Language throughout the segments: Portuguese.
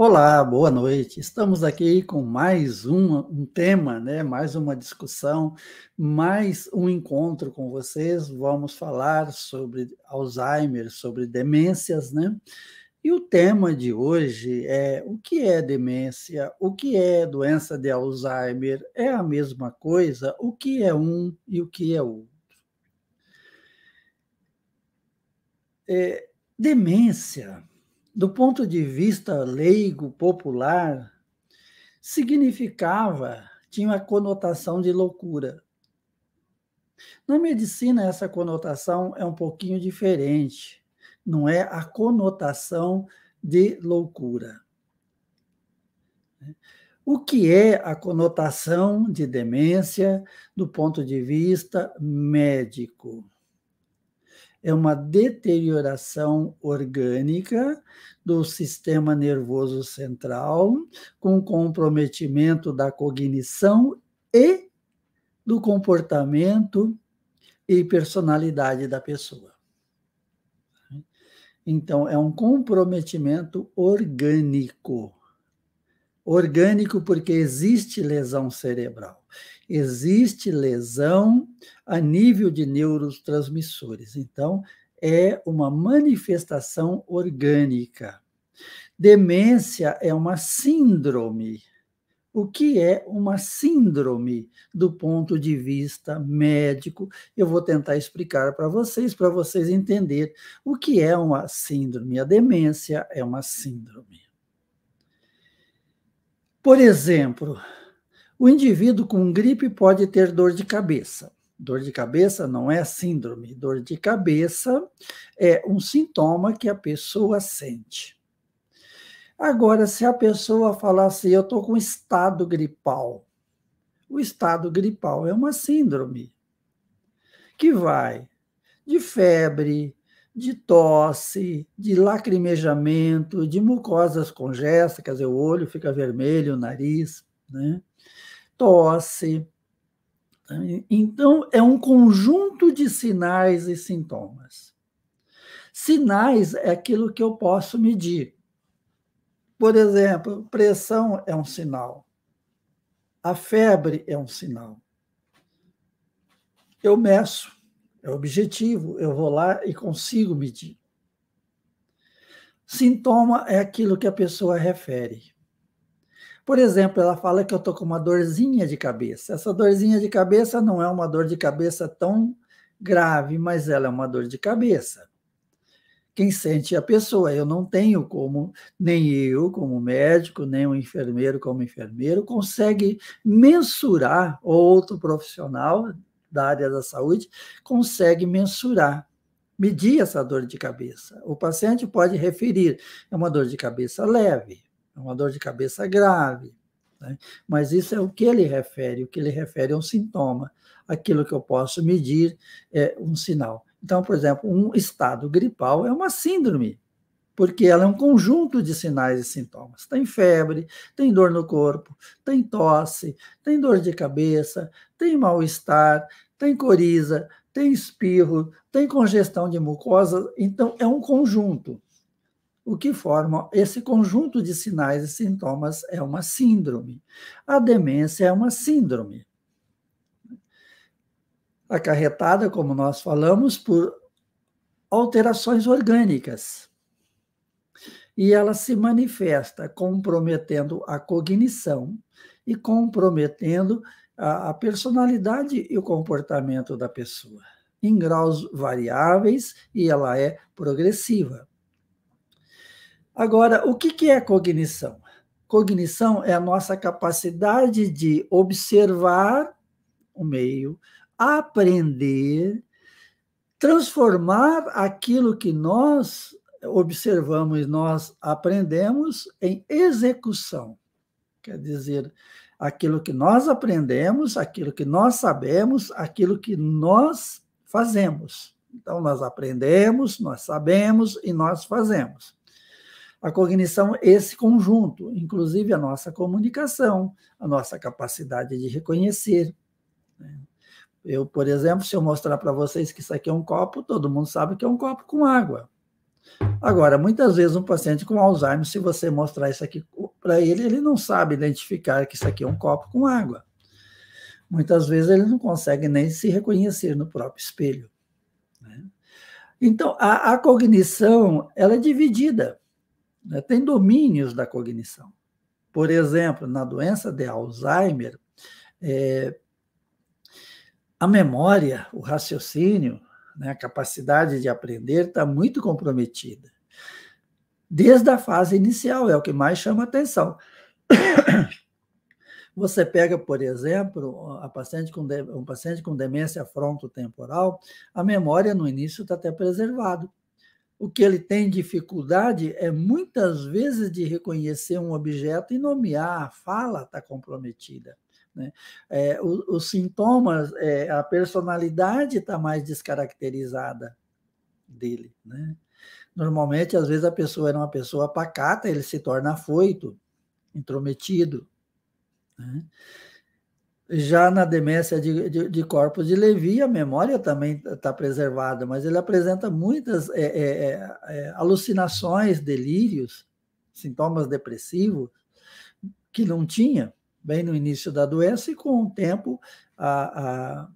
Olá, boa noite. Estamos aqui com mais uma, um tema, né? mais uma discussão, mais um encontro com vocês. Vamos falar sobre Alzheimer, sobre demências, né? E o tema de hoje é o que é demência, o que é doença de Alzheimer, é a mesma coisa, o que é um e o que é outro. É, demência do ponto de vista leigo, popular, significava, tinha uma conotação de loucura. Na medicina, essa conotação é um pouquinho diferente, não é a conotação de loucura. O que é a conotação de demência do ponto de vista médico? é uma deterioração orgânica do sistema nervoso central, com comprometimento da cognição e do comportamento e personalidade da pessoa. Então, é um comprometimento orgânico. Orgânico porque existe lesão cerebral existe lesão a nível de neurotransmissores. Então, é uma manifestação orgânica. Demência é uma síndrome. O que é uma síndrome do ponto de vista médico? Eu vou tentar explicar para vocês, para vocês entenderem o que é uma síndrome. A demência é uma síndrome. Por exemplo, o indivíduo com gripe pode ter dor de cabeça. Dor de cabeça não é síndrome. Dor de cabeça é um sintoma que a pessoa sente. Agora, se a pessoa falar assim, eu estou com estado gripal, o estado gripal é uma síndrome que vai de febre, de tosse, de lacrimejamento, de mucosas congestas, quer dizer, o olho fica vermelho, o nariz, né? tosse. Né? Então, é um conjunto de sinais e sintomas. Sinais é aquilo que eu posso medir. Por exemplo, pressão é um sinal. A febre é um sinal. Eu meço, é objetivo, eu vou lá e consigo medir. Sintoma é aquilo que a pessoa refere. Por exemplo, ela fala que eu estou com uma dorzinha de cabeça. Essa dorzinha de cabeça não é uma dor de cabeça tão grave, mas ela é uma dor de cabeça. Quem sente é a pessoa. Eu não tenho como, nem eu como médico, nem o um enfermeiro como enfermeiro, consegue mensurar, ou outro profissional da área da saúde consegue mensurar medir essa dor de cabeça. O paciente pode referir, é uma dor de cabeça leve, é uma dor de cabeça grave. Né? Mas isso é o que ele refere, o que ele refere é um sintoma. Aquilo que eu posso medir é um sinal. Então, por exemplo, um estado gripal é uma síndrome, porque ela é um conjunto de sinais e sintomas. Tem febre, tem dor no corpo, tem tosse, tem dor de cabeça, tem mal-estar, tem coriza, tem espirro, tem congestão de mucosa. Então, é um conjunto o que forma esse conjunto de sinais e sintomas é uma síndrome. A demência é uma síndrome acarretada, como nós falamos, por alterações orgânicas. E ela se manifesta comprometendo a cognição e comprometendo a, a personalidade e o comportamento da pessoa, em graus variáveis, e ela é progressiva. Agora, o que, que é cognição? Cognição é a nossa capacidade de observar o meio, aprender, transformar aquilo que nós observamos, nós aprendemos em execução. Quer dizer, aquilo que nós aprendemos, aquilo que nós sabemos, aquilo que nós fazemos. Então, nós aprendemos, nós sabemos e nós fazemos. A cognição, esse conjunto, inclusive a nossa comunicação, a nossa capacidade de reconhecer. Né? Eu, por exemplo, se eu mostrar para vocês que isso aqui é um copo, todo mundo sabe que é um copo com água. Agora, muitas vezes um paciente com Alzheimer, se você mostrar isso aqui para ele, ele não sabe identificar que isso aqui é um copo com água. Muitas vezes ele não consegue nem se reconhecer no próprio espelho. Né? Então, a, a, cognição ela é dividida né, tem domínios da cognição. Por exemplo, na doença de Alzheimer, é, a memória, o raciocínio, né, a capacidade de aprender está muito comprometida. Desde a fase inicial, é o que mais chama atenção. Você pega, por exemplo, a paciente com, um paciente com demência frontotemporal, a memória no início está até preservada. O que ele tem dificuldade é muitas vezes de reconhecer um objeto e nomear, a fala está comprometida. Né? É, os, os sintomas, é, a personalidade está mais descaracterizada dele. Né? Normalmente, às vezes, a pessoa era uma pessoa pacata, ele se torna afoito, intrometido. Né? Já na demência de, de, de corpos de Levi, a memória também está preservada, mas ele apresenta muitas é é, é, é, alucinações, delírios, sintomas depressivos, que não tinha bem no início da doença, e com o tempo a, a,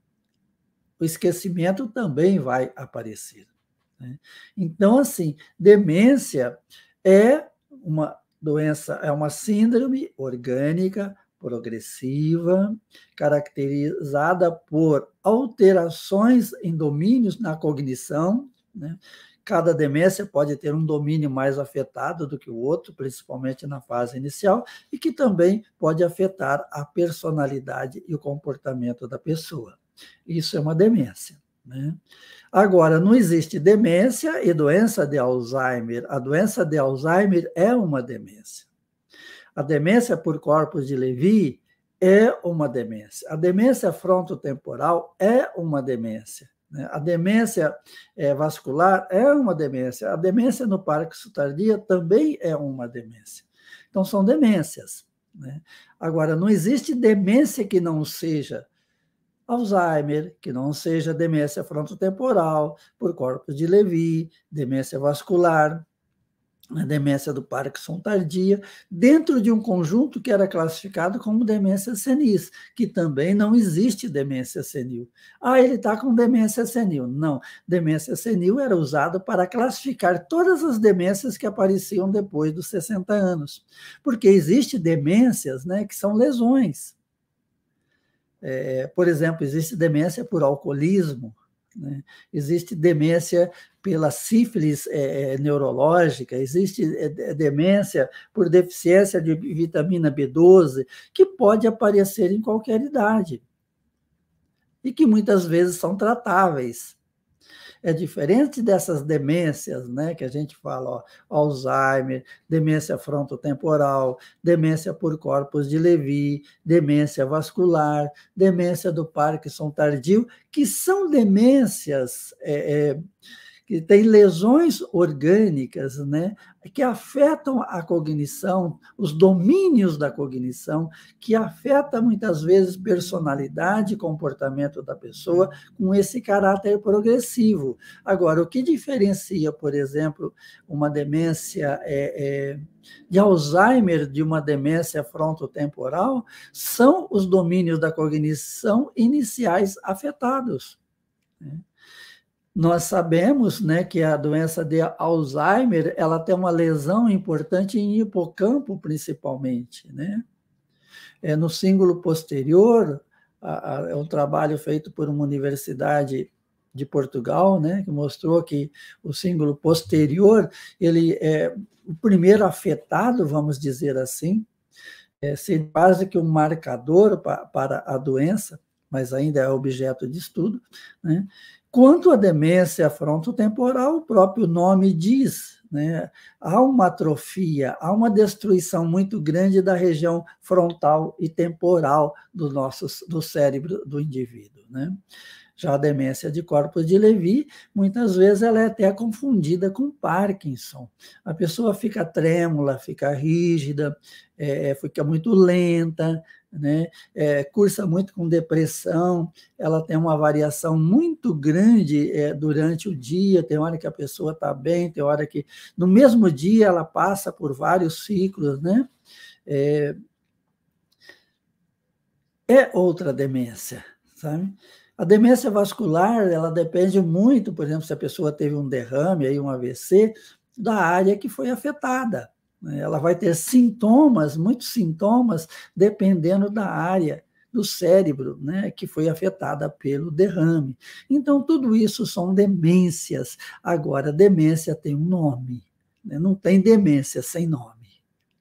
o esquecimento também vai aparecer. Né? Então, assim, demência é uma doença, é uma síndrome orgânica progressiva, caracterizada por alterações em domínios na cognição. Né? Cada demência pode ter um domínio mais afetado do que o outro, principalmente na fase inicial, e que também pode afetar a personalidade e o comportamento da pessoa. Isso é uma demência. Né? Agora, não existe demência e doença de Alzheimer. A doença de Alzheimer é uma demência. A demência por corpos de Levi é uma demência. A demência frontotemporal é uma demência. Né? A demência é, vascular é uma demência. A demência no Parkinson tardia também é uma demência. Então, são demências. Né? Agora, não existe demência que não seja Alzheimer, que não seja demência frontotemporal, por corpos de Levi, demência vascular, a demência do Parkinson tardia, dentro de um conjunto que era classificado como demência senis, que também não existe demência senil. Ah, ele está com demência senil. Não, demência senil era usado para classificar todas as demências que apareciam depois dos 60 anos, porque existe demências né, que são lesões. É, por exemplo, existe demência por alcoolismo, né? Existe demência pela sífilis é, é neurológica, existe é, é, demência por deficiência de vitamina B12, que pode aparecer em qualquer idade e que muitas vezes são tratáveis é diferente dessas demências, né, que a gente fala, ó, Alzheimer, demência frontotemporal, demência por corpos de Levi, demência vascular, demência do Parkinson tardio, que são demências é, é, que tem lesões orgânicas né, que afetam a cognição, os domínios da cognição, que afeta muitas vezes personalidade e comportamento da pessoa com esse caráter progressivo. Agora, o que diferencia, por exemplo, uma demência é, é, de Alzheimer de uma demência frontotemporal são os domínios da cognição iniciais afetados. Né? Nós sabemos né, que a doença de Alzheimer ela tem uma lesão importante em hipocampo, principalmente. Né? É, no símbolo posterior, é um trabalho feito por uma universidade de Portugal, né, que mostrou que o símbolo posterior ele é o primeiro afetado, vamos dizer assim, é, sendo quase que um marcador pa, para a doença, mas ainda é objeto de estudo, né? Quanto à demência frontotemporal, o próprio nome diz, né? há uma atrofia, há uma destruição muito grande da região frontal e temporal do, nosso, do cérebro do indivíduo. Né? Já a demência de corpos de Levi, muitas vezes ela é até confundida com Parkinson. A pessoa fica trêmula, fica rígida, é, é fica muito lenta, né? É, cursa muito com depressão, ela tem uma variação muito grande é, durante o dia, tem hora que a pessoa está bem, tem hora que. No mesmo dia ela passa por vários ciclos, né? É, é outra demência, sabe? A demência vascular, ela depende muito, por exemplo, se a pessoa teve um derrame, aí um AVC, da área que foi afetada. Né? Ela vai ter sintomas, muitos sintomas, dependendo da área do cérebro, né, que foi afetada pelo derrame. Então, tudo isso são demências. Agora, demência tem um nome, né? não tem demência sem nome.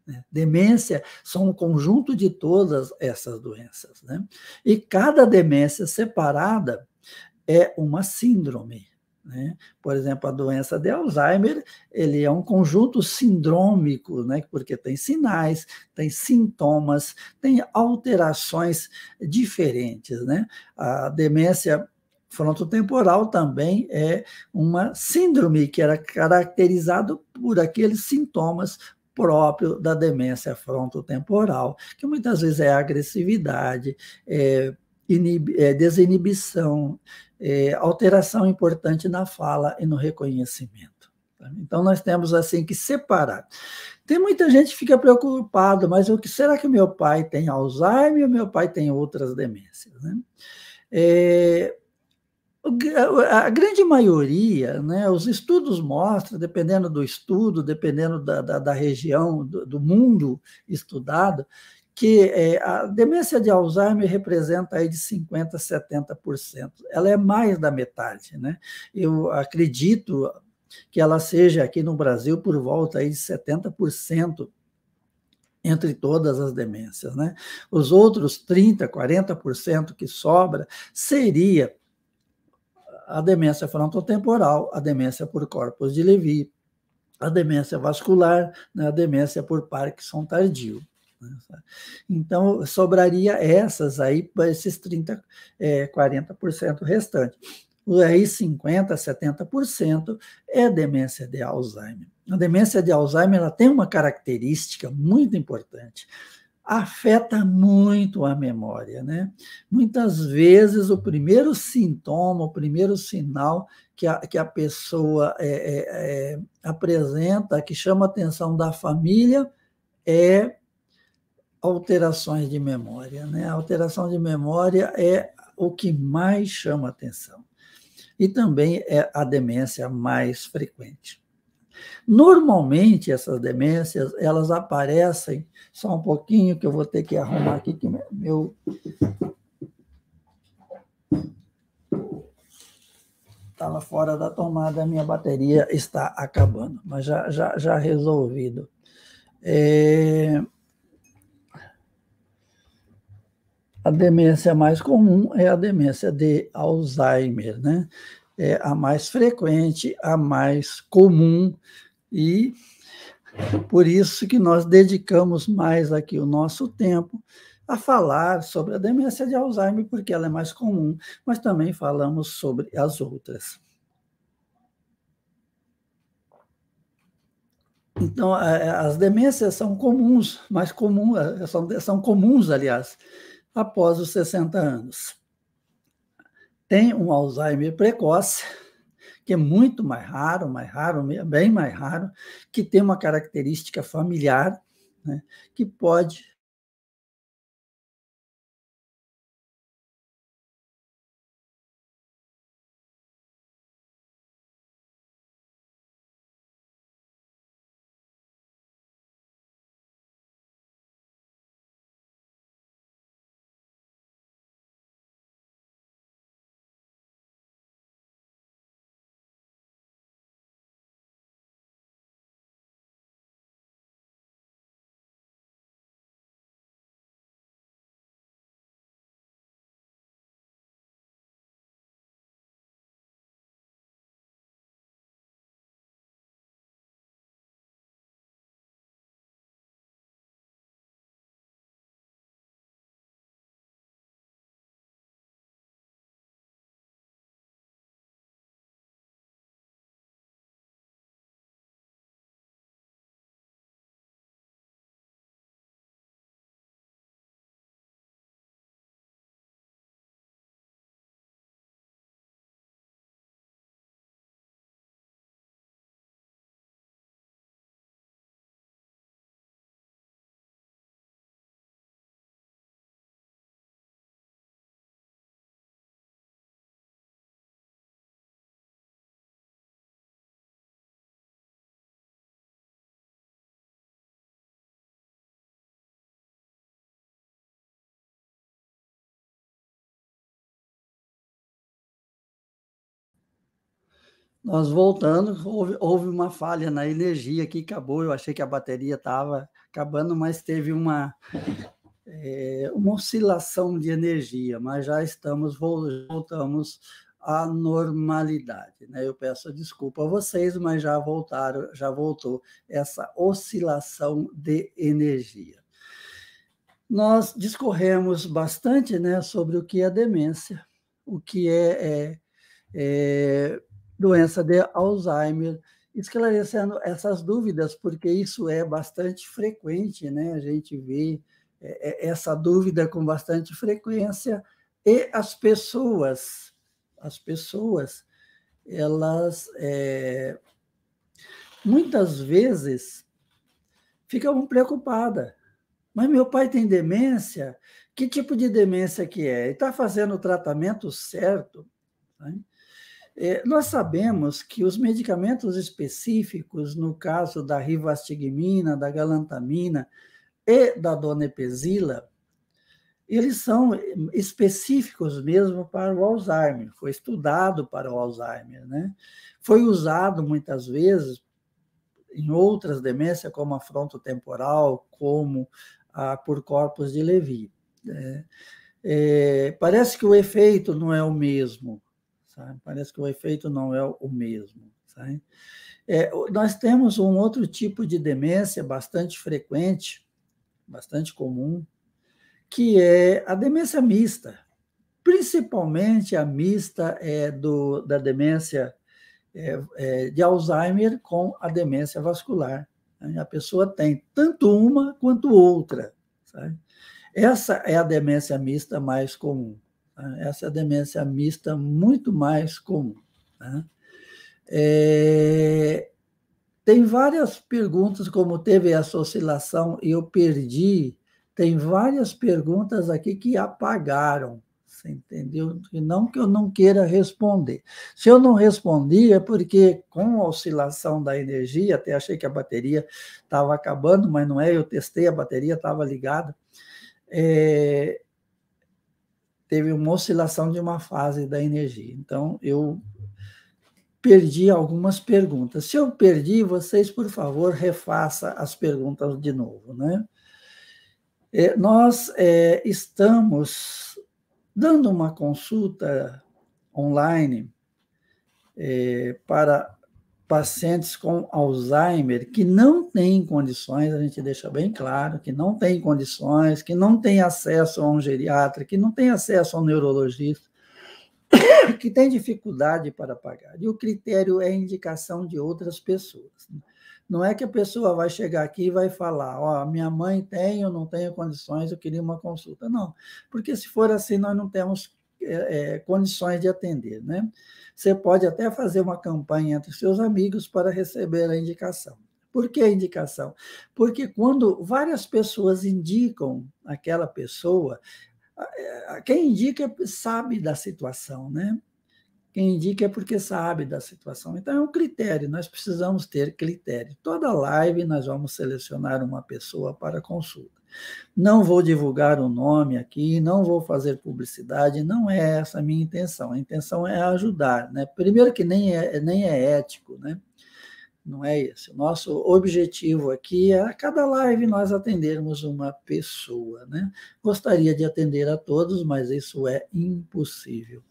Né? Demência são um conjunto de todas essas doenças. Né? E cada demência separada é uma síndrome. Né? Por exemplo, a doença de Alzheimer, ele é um conjunto sindrômico, né? porque tem sinais, tem sintomas, tem alterações diferentes. Né? A demência frontotemporal também é uma síndrome que era caracterizada por aqueles sintomas próprio da demência frontotemporal, que muitas vezes é agressividade, é inib, é, desinibição, é, alteração importante na fala e no reconhecimento. Tá? Então, nós temos assim que separar. Tem muita gente que fica preocupada, mas o que será que meu pai tem Alzheimer ou meu pai tem outras demências? Né? É, a grande maioria, né, os estudos mostram, dependendo do estudo, dependendo da, da, da região, do, do, mundo estudado, que é, a demência de Alzheimer representa aí de 50% a 70%. Ela é mais da metade, né? Eu acredito que ela seja aqui no Brasil por volta aí de 70% entre todas as demências, né? Os outros 30, 40% que sobra seria a demência frontotemporal, a demência por corpos de Levi, a demência vascular, né? a demência por Parkinson tardio. Né, então, sobraria essas aí, esses 30%, é, 40% restante. Aí, 50%, 70% é demência de Alzheimer. A demência de Alzheimer ela tem uma característica muito importante afeta muito a memória, né? Muitas vezes o primeiro sintoma, o primeiro sinal que a, que a pessoa é, é, é, apresenta, que chama a atenção da família, é alterações de memória. Né? A alteração de memória é o que mais chama atenção. E também é a demência mais frequente. Normalmente, essas demências, elas aparecem, só um pouquinho que eu vou ter que arrumar aqui, que meu... Estava tá fora da tomada, a minha bateria está acabando, mas já, já, já resolvido. É... A demência mais comum é a demência de Alzheimer, né? É a mais frequente, a mais comum e por isso que nós dedicamos mais aqui o nosso tempo a falar sobre a demência de Alzheimer, porque ela é mais comum, mas também falamos sobre as outras. Então, as demências são comuns, mais comuns, eh, são, são comuns, aliás, após os 60 anos. Tem um Alzheimer precoce, que é muito mais raro, mais raro, bem mais raro, que tem uma característica familiar, né, que pode Nós voltando, houve, houve uma falha na energia que acabou. Eu achei que a bateria estava acabando, mas teve uma, é, uma oscilação de energia, mas já estamos voltamos à normalidade. Né? Eu peço desculpa a vocês, mas já voltaram, já voltou essa oscilação de energia. Nós discorremos bastante né, sobre o que é demência, o que é, é, é doença de Alzheimer, esclarecendo essas dúvidas, porque isso é bastante frequente, né? A gente vê é, é, essa dúvida com bastante frequência e as pessoas, as pessoas, elas é, muitas vezes ficam preocupadas. Mas meu pai tem demência? Que tipo de demência que é? E está fazendo o tratamento certo? Né? É, nós sabemos que os medicamentos específicos, no caso da rivastigmina, da galantamina e da donepezila, eles são específicos mesmo para o Alzheimer, foi estudado para o Alzheimer, né? Foi usado muitas vezes em outras demências, como a frontotemporal, como a ah, por corpos de Levi. Né? é, parece que o efeito não é o mesmo, Sabe? Parece que o efeito não é o mesmo. Sabe? É, nós temos um outro tipo de demência bastante frequente, bastante comum, que é a demência mista, principalmente a mista é, do, da demência é, é, de Alzheimer com a demência vascular. Né? A pessoa tem tanto uma quanto outra. Sabe? Essa é a demência mista mais comum essa demência mista muito mais comum. Né? É, tem várias perguntas, como teve essa oscilação e eu perdi, tem várias perguntas aqui que apagaram, você entendeu? E não que eu não queira responder. Se eu não respondi, é porque com a oscilação da energia, até achei que a bateria estava acabando, mas não é, eu testei, a bateria estava ligada. É, teve uma oscilação de uma fase da energia. Então, eu perdi algumas perguntas. Se eu perdi, vocês, por favor, refaça as perguntas de novo. Né? É, nós é, estamos dando uma consulta online é, para pacientes com Alzheimer que não têm condições, a gente deixa bem claro que não têm condições, que não têm acesso a um geriatra, que não têm acesso a um neurologista, que têm dificuldade para pagar. E o critério é indicação de outras pessoas. Não é que a pessoa vai chegar aqui e vai falar, ó, oh, minha mãe tem, ou não tenho condições, eu queria uma consulta. Não, porque se for assim, nós não temos é, é, condições de atender, né? Você pode até fazer uma campanha entre seus amigos para receber a indicação. Por que indicação? Porque quando várias pessoas indicam aquela pessoa, é, quem indica sabe da situação, né? Quem indica é porque sabe da situação. Então, é um critério, nós precisamos ter critério. Toda live nós vamos selecionar uma pessoa para consulta. Não vou divulgar o nome aqui, não vou fazer publicidade, não é essa a minha intenção. A intenção é ajudar, né? Primeiro que nem é, nem é ético, né? Não é esse. O nosso objetivo aqui é a cada live nós atendermos uma pessoa, né? Gostaria de atender a todos, mas isso é impossível.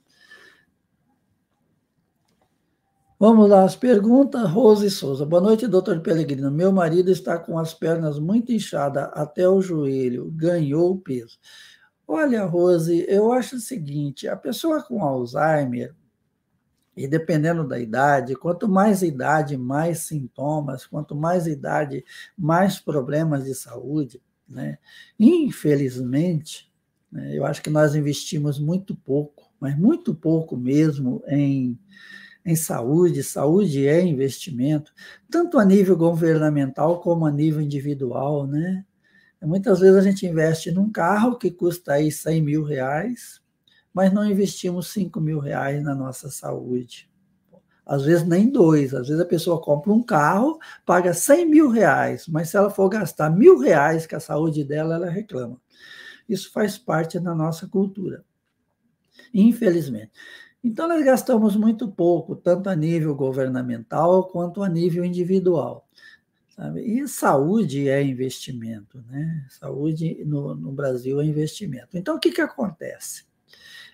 Vamos lá, as perguntas. Rose Souza. Boa noite, doutor Pelegrino. Meu marido está com as pernas muito inchadas até o joelho, ganhou peso. Olha, Rose, eu acho o seguinte: a pessoa com Alzheimer, e dependendo da idade, quanto mais idade, mais sintomas, quanto mais idade, mais problemas de saúde. Né? Infelizmente, né, eu acho que nós investimos muito pouco, mas muito pouco mesmo em em saúde, saúde é investimento, tanto a nível governamental como a nível individual, né? Muitas vezes a gente investe num carro que custa aí 100 mil reais, mas não investimos 5 mil reais na nossa saúde. Às vezes nem dois, às vezes a pessoa compra um carro, paga 100 mil reais, mas se ela for gastar mil reais com a saúde dela, ela reclama. Isso faz parte da nossa cultura, infelizmente. Então, nós gastamos muito pouco, tanto a nível governamental quanto a nível individual. Sabe? E saúde é investimento, né? Saúde no, no Brasil é investimento. Então, o que, que acontece?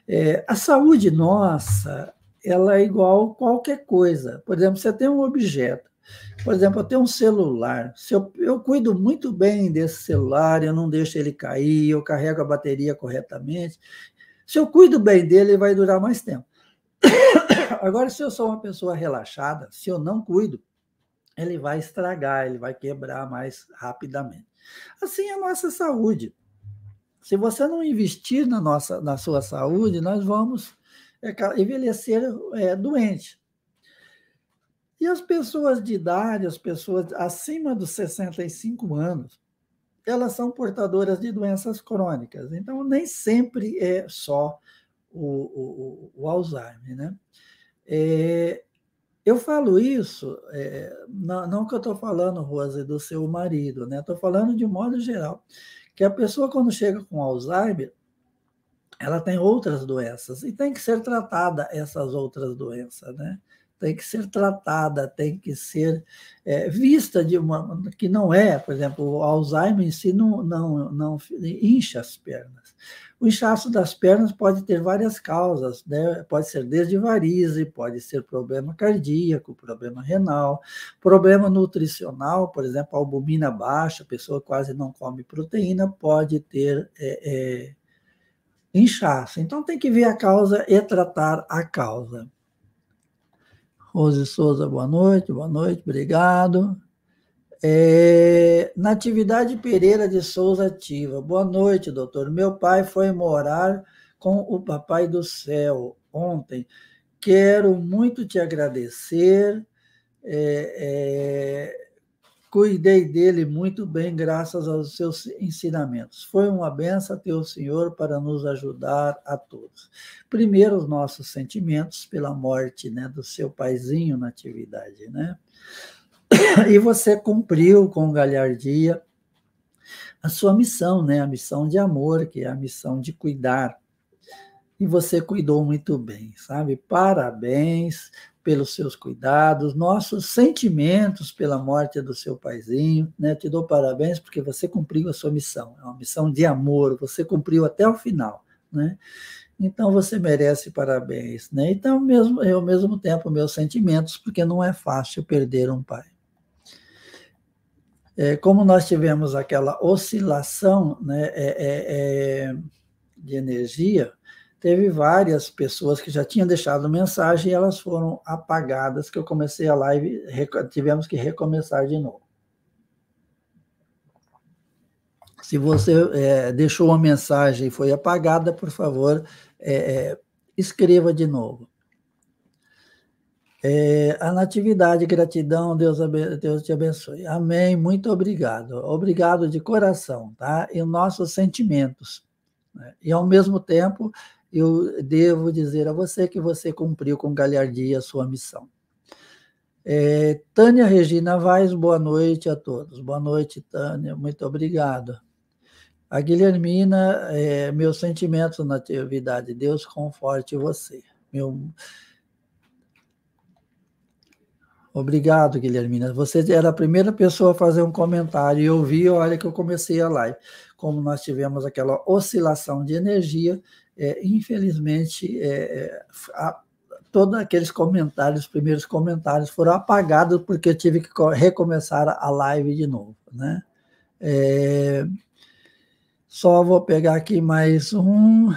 É, a saúde nossa, ela é igual qualquer coisa. Por exemplo, você tem um objeto. Por exemplo, eu tenho um celular. Se eu, eu cuido muito bem desse celular, eu não deixo ele cair, eu carrego a bateria corretamente. Se eu cuido bem dele, ele vai durar mais tempo. Agora, se eu sou uma pessoa relaxada, se eu não cuido, ele vai estragar, ele vai quebrar mais rapidamente. Assim é a nossa saúde. Se você não investir na, nossa, na sua saúde, nós vamos é, envelhecer é, doente. E as pessoas de idade, as pessoas acima dos 65 anos, elas são portadoras de doenças crônicas. Então, nem sempre é só o, o, o Alzheimer. Né? É, eu falo isso, é, não, não, que eu estou falando, Rose, do seu marido, né? Estou falando de modo geral, que a pessoa quando chega com Alzheimer, ela tem outras doenças e tem que ser tratada essas outras doenças, né? Tem que ser tratada, tem que ser é, vista de uma que não é, por exemplo, o Alzheimer em si não, não, não incha as pernas o inchaço das pernas pode ter várias causas, né? pode ser desde varize, pode ser problema cardíaco, problema renal, problema nutricional, por exemplo, albumina baixa, a pessoa quase não come proteína, pode ter é, é, inchaço. Então tem que ver a causa e tratar a causa. Rose Souza, boa noite, boa noite, obrigado. É, Natividade Pereira de Souza Ativa. Boa noite, doutor. Meu pai foi morar com o Papai do Céu ontem. Quero muito te agradecer. É, é, cuidei dele muito bem, graças aos seus ensinamentos. Foi uma benção ter o Senhor para nos ajudar a todos. Primeiro, os nossos sentimentos pela morte né, do seu paizinho Natividade, né? E você cumpriu com galhardia a sua missão, né? A missão de amor, que é a missão de cuidar. E você cuidou muito bem, sabe? Parabéns pelos seus cuidados, nossos sentimentos pela morte do seu paizinho, né? Te dou parabéns porque você cumpriu a sua missão. É uma missão de amor, você cumpriu até o final, né? Então você merece parabéns, né? Então mesmo, eu, ao mesmo tempo meus sentimentos, porque não é fácil perder um pai. É, como nós tivemos aquela oscilação né, é, é, é, de energia, teve várias pessoas que já tinham deixado mensagem e elas foram apagadas, que eu comecei a live, tivemos que recomeçar de novo. Se você é, deixou uma mensagem e foi apagada, por favor, é, é escreva de novo. É, a Natividade, gratidão, Deus, Deus te abençoe. Amém, muito obrigado. Obrigado de coração, tá? E nossos sentimentos. Né? E, ao mesmo tempo, eu devo dizer a você que você cumpriu com galhardia a sua missão. É, Tânia Regina Vaz, boa noite a todos. Boa noite, Tânia, muito obrigado. A Guilhermina, é, meus sentimentos, Natividade, Deus conforte você. Meu Obrigado, Guilhermina. Você era a primeira pessoa a fazer um comentário e eu vi, olha que eu comecei a live. Como nós tivemos aquela oscilação de energia, é, infelizmente, é, é a, todos aqueles comentários, os primeiros comentários foram apagados porque eu tive que recomeçar a live de novo, né? É, só vou pegar aqui mais um.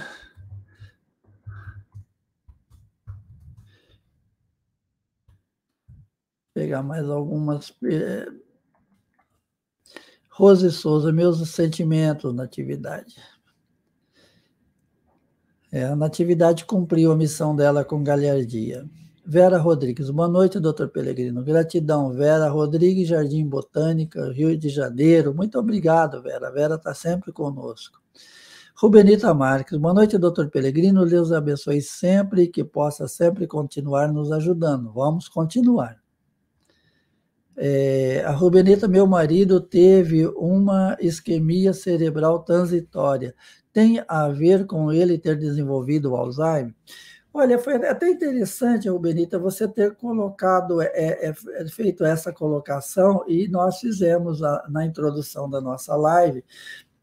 pegar mais algumas. Eh, Rose Souza, meus sentimentos, Natividade. É, a Natividade cumpriu a missão dela com galhardia. Vera Rodrigues, boa noite, doutor Pelegrino. Gratidão, Vera Rodrigues, Jardim Botânica, Rio de Janeiro. Muito obrigado, Vera. Vera está sempre conosco. Rubenita Marques, boa noite, doutor Pelegrino. Deus abençoe sempre e que possa sempre continuar nos ajudando. Vamos continuar. É, a Rubenita, meu marido, teve uma isquemia cerebral transitória. Tem a ver com ele ter desenvolvido o Alzheimer? Olha, foi até interessante, Rubenita, você ter colocado, é, é, é, feito essa colocação, e nós fizemos a, na introdução da nossa live,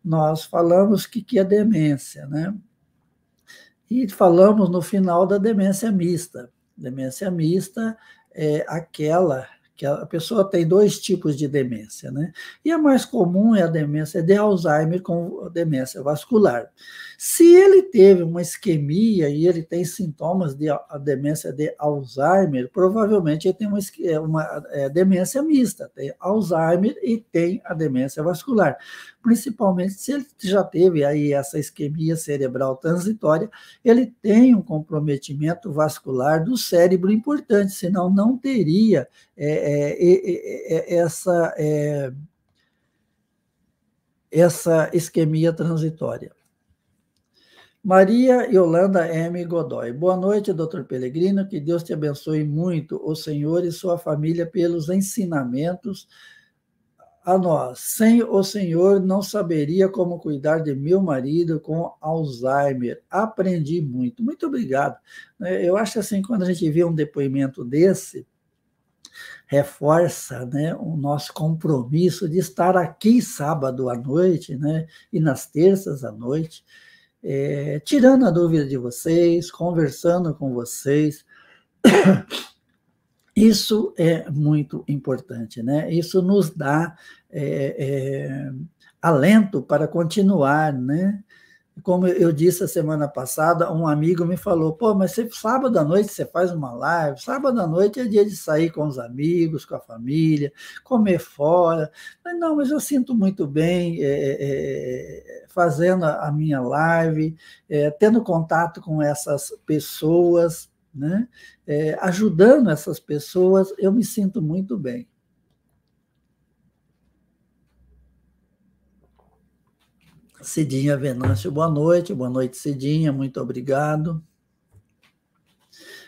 nós falamos que, que é demência, né? E falamos no final da demência mista. Demência mista é aquela que a pessoa tem dois tipos de demência, né? E a mais comum é a demência de Alzheimer com demência vascular. Se ele teve uma isquemia e ele tem sintomas de demência de Alzheimer, provavelmente ele tem uma, é, uma é, demência mista, tem Alzheimer e tem a demência vascular. Principalmente se ele já teve aí essa isquemia cerebral transitória, ele tem um comprometimento vascular do cérebro importante, senão não teria é, é, essa é, essa isquemia transitória. Maria Yolanda M. Godoy. Boa noite, doutor Pelegrino. Que Deus te abençoe muito, o Senhor e sua família, pelos ensinamentos a nós. Sem o Senhor, não saberia como cuidar de meu marido com Alzheimer. Aprendi muito. Muito obrigado. É, eu acho assim, quando a gente vê um depoimento desse, reforça né, o nosso compromisso de estar aqui sábado à noite né, e nas terças à noite é, tirando a dúvida de vocês, conversando com vocês. Isso é muito importante, né? Isso nos dá é, é, alento para continuar, né? Como eu disse a semana passada, um amigo me falou: pô, mas você, sábado à noite você faz uma live, sábado à noite é dia de sair com os amigos, com a família, comer fora. Mas não, mas eu sinto muito bem é, é, é fazendo a minha live, é, tendo contato com essas pessoas, né? É, ajudando essas pessoas, eu me sinto muito bem. Cidinha Venâncio, boa noite. Boa noite, Cidinha, muito obrigado.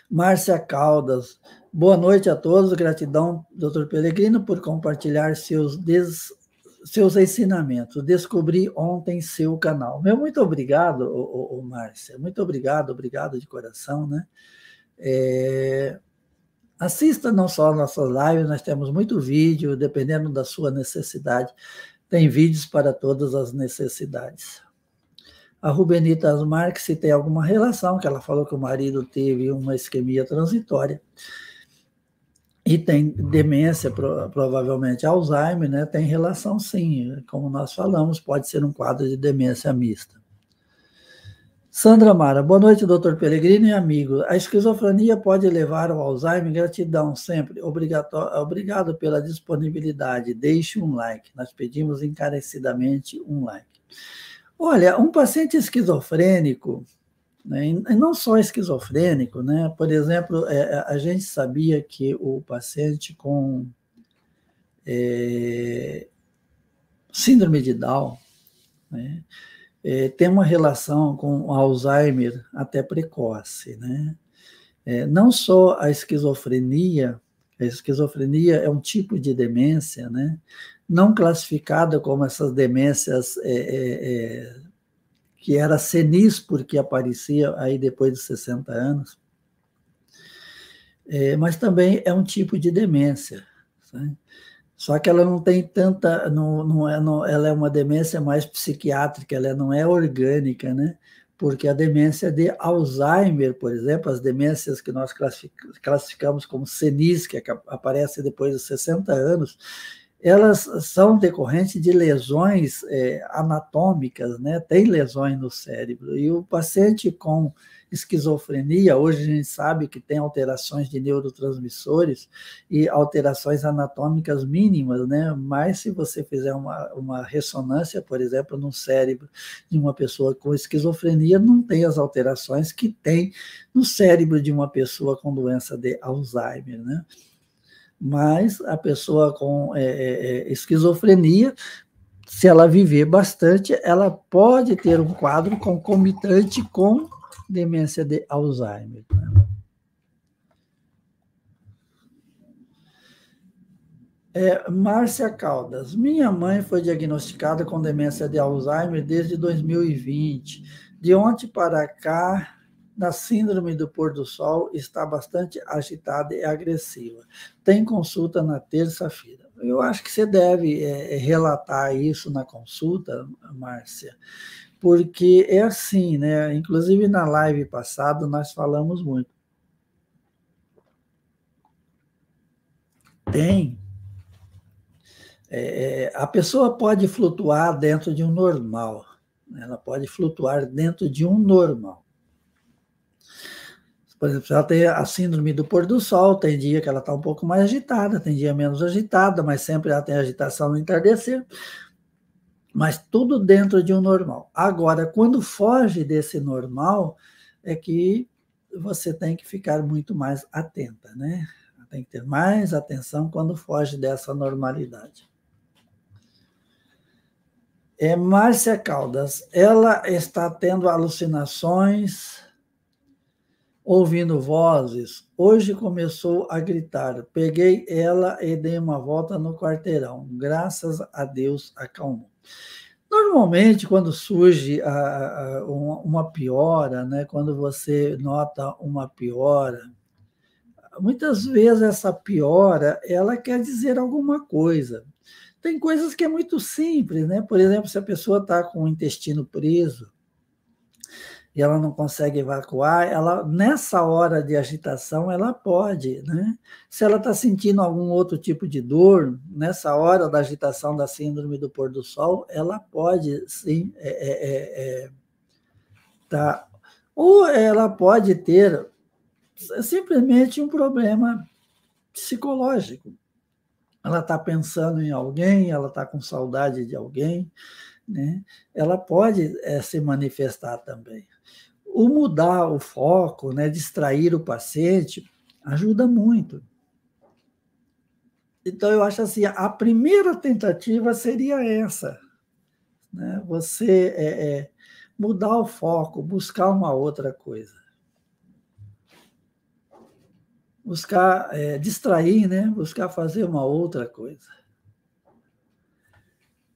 Márcia Caldas, boa noite a todos. Gratidão, doutor Peregrino, por compartilhar seus, des, seus ensinamentos. Descobri ontem seu canal. Meu muito obrigado, ô, ô, ô Márcia. Muito obrigado, obrigado de coração, né? É, assista não só nossas lives, nós temos muito vídeo, dependendo da sua necessidade. Tem vídeos para todas as necessidades. A Rubenita Asmar, se tem alguma relação, que ela falou que o marido teve uma isquemia transitória e tem demência, provavelmente Alzheimer, né? Tem relação sim, como nós falamos, pode ser um quadro de demência mista. Sandra Mara, boa noite, doutor Peregrino e amigo. A esquizofrenia pode levar ao Alzheimer? Gratidão sempre. Obrigado pela disponibilidade. Deixe um like. Nós pedimos encarecidamente um like. Olha, um paciente esquizofrênico, né, e não só esquizofrênico, né? Por exemplo, é, é, a gente sabia que o paciente com é, síndrome de Down, né? é, tem uma relação com Alzheimer até precoce, né? É, não só a esquizofrenia, a esquizofrenia é um tipo de demência, né? Não classificada como essas demências é, é, é que era senis porque aparecia aí depois de 60 anos, é, mas também é um tipo de demência, né? Só que ela não tem tanta, não, não é, não, ela é uma demência mais psiquiátrica, ela não é orgânica, né? Porque a demência de Alzheimer, por exemplo, as demências que nós classificamos como senis, que é aparecem depois de 60 anos, elas são decorrentes de lesões é, anatômicas, né? Tem lesões no cérebro. E o paciente com esquizofrenia, hoje a gente sabe que tem alterações de neurotransmissores e alterações anatômicas mínimas, né? Mas se você fizer uma, uma ressonância, por exemplo, no cérebro de uma pessoa com esquizofrenia, não tem as alterações que tem no cérebro de uma pessoa com doença de Alzheimer, né? Mas a pessoa com é, é, é esquizofrenia se ela viver bastante, ela pode ter um quadro concomitante com demência de Alzheimer. Né? É, Márcia Caldas. Minha mãe foi diagnosticada com demência de Alzheimer desde 2020. De ontem para cá, na síndrome do pôr do sol, está bastante agitada e agressiva. Tem consulta na terça-feira. Eu acho que você deve é, é relatar isso na consulta, Márcia, porque é assim, né? Inclusive na live passada nós falamos muito. Tem. É, é, a pessoa pode flutuar dentro de um normal, ela pode flutuar dentro de um normal. Por exemplo, ela tem a síndrome do pôr do sol, tem dia que ela está um pouco mais agitada, tem dia menos agitada, mas sempre ela tem agitação no entardecer mas tudo dentro de um normal. Agora, quando foge desse normal, é que você tem que ficar muito mais atenta, né? Tem que ter mais atenção quando foge dessa normalidade. É Márcia Caldas, ela está tendo alucinações, ouvindo vozes. Hoje começou a gritar. Peguei ela e dei uma volta no quarteirão. Graças a Deus acalmou. Normalmente, quando surge a, a, uma piora, né, quando você nota uma piora, muitas vezes essa piora ela quer dizer alguma coisa. Tem coisas que é muito simples, né? Por exemplo, se a pessoa está com o intestino preso, e ela não consegue evacuar, ela nessa hora de agitação ela pode, né? Se ela está sentindo algum outro tipo de dor nessa hora da agitação da síndrome do pôr do sol, ela pode sim é, é, é, é tá ou ela pode ter simplesmente um problema psicológico. Ela está pensando em alguém, ela está com saudade de alguém, né? Ela pode é, se manifestar também o mudar o foco, né, distrair o paciente, ajuda muito. Então, eu acho assim, a primeira tentativa seria essa, né? você é, é, mudar o foco, buscar uma outra coisa. Buscar é, distrair, né? buscar fazer uma outra coisa.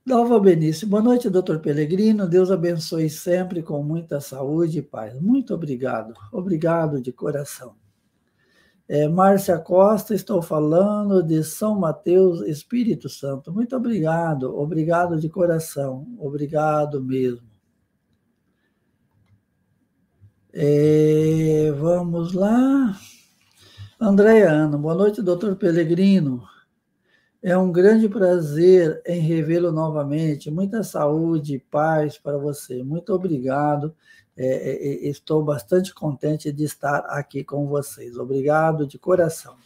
Dalva Benício, boa noite, doutor Pelegrino. Deus abençoe sempre com muita saúde e paz. Muito obrigado, obrigado de coração. É, Márcia Costa, estou falando de São Mateus, Espírito Santo. Muito obrigado, obrigado de coração, obrigado mesmo. É, vamos lá. Andréa Ana, boa noite, doutor Pelegrino. É um grande prazer em revê-lo novamente. Muita saúde e paz para você. Muito obrigado. É, é, é, estou bastante contente de estar aqui com vocês. Obrigado de coração.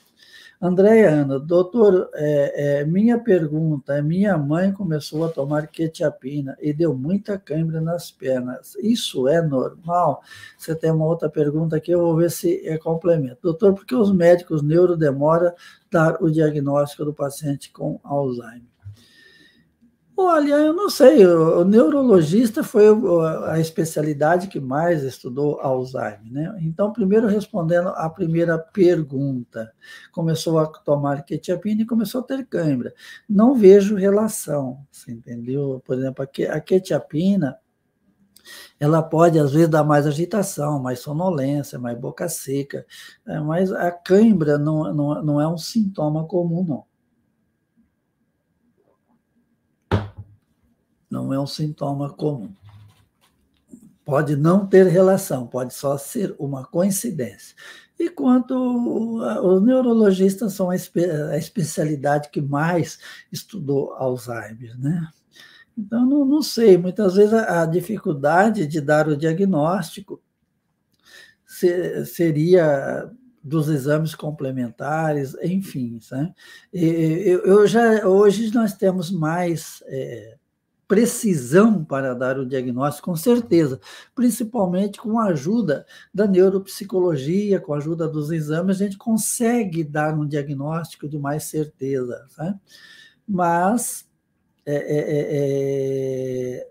Andréia Ana, doutor, é, é, minha pergunta, é, minha mãe começou a tomar quetiapina e deu muita câimbra nas pernas. Isso é normal? Você tem uma outra pergunta aqui, eu vou ver se é complemento. Doutor, por que os médicos neuro demora dar o diagnóstico do paciente com Alzheimer? Olha, eu não sei, o, o neurologista foi a especialidade que mais estudou Alzheimer, né? Então, primeiro respondendo a primeira pergunta, começou a tomar quetiapina e começou a ter cãibra. Não vejo relação, você entendeu? Por exemplo, a quetiapina, ela pode às vezes dar mais agitação, mais sonolência, mais boca seca, né? mas a cãibra não, não, não é um sintoma comum, não. não é um sintoma comum. Pode não ter relação, pode só ser uma coincidência. E quanto os neurologistas são a, espe a especialidade que mais estudou Alzheimer, né? Então, não, não sei, muitas vezes a, a dificuldade de dar o diagnóstico se, seria dos exames complementares, enfim. Né? Eu, eu já, hoje nós temos mais é, precisão para dar o diagnóstico, com certeza, principalmente com a ajuda da neuropsicologia, com a ajuda dos exames, a gente consegue dar um diagnóstico de mais certeza. Né? Mas é, é, é, é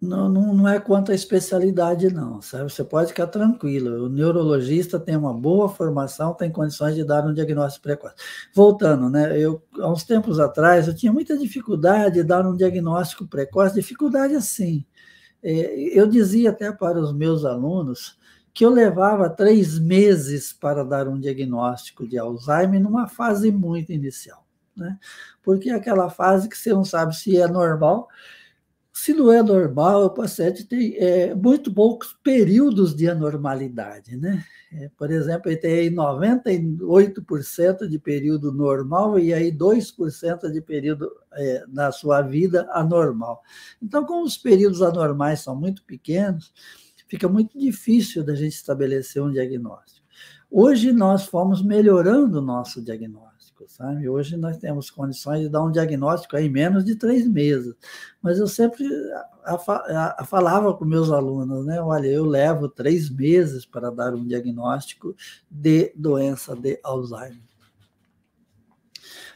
não, não, não é quanto à especialidade, não, sabe? Você pode ficar tranquilo. O neurologista tem uma boa formação, tem condições de dar um diagnóstico precoce. Voltando, né? Eu, há uns tempos atrás, eu tinha muita dificuldade de dar um diagnóstico precoce, dificuldade assim. É, eu dizia até para os meus alunos que eu levava três meses para dar um diagnóstico de Alzheimer numa fase muito inicial, né? Porque é aquela fase que você não sabe se é normal se não é normal, o paciente tem é, muito poucos períodos de anormalidade, né? É, por exemplo, ele tem 98% de período normal e aí 2% de período é, na sua vida anormal. Então, como os períodos anormais são muito pequenos, fica muito difícil da gente estabelecer um diagnóstico. Hoje nós fomos melhorando o nosso diagnóstico sabe? Hoje nós temos condições de dar um diagnóstico em menos de três meses. Mas eu sempre falava com meus alunos, né? Olha, eu levo três meses para dar um diagnóstico de doença de Alzheimer.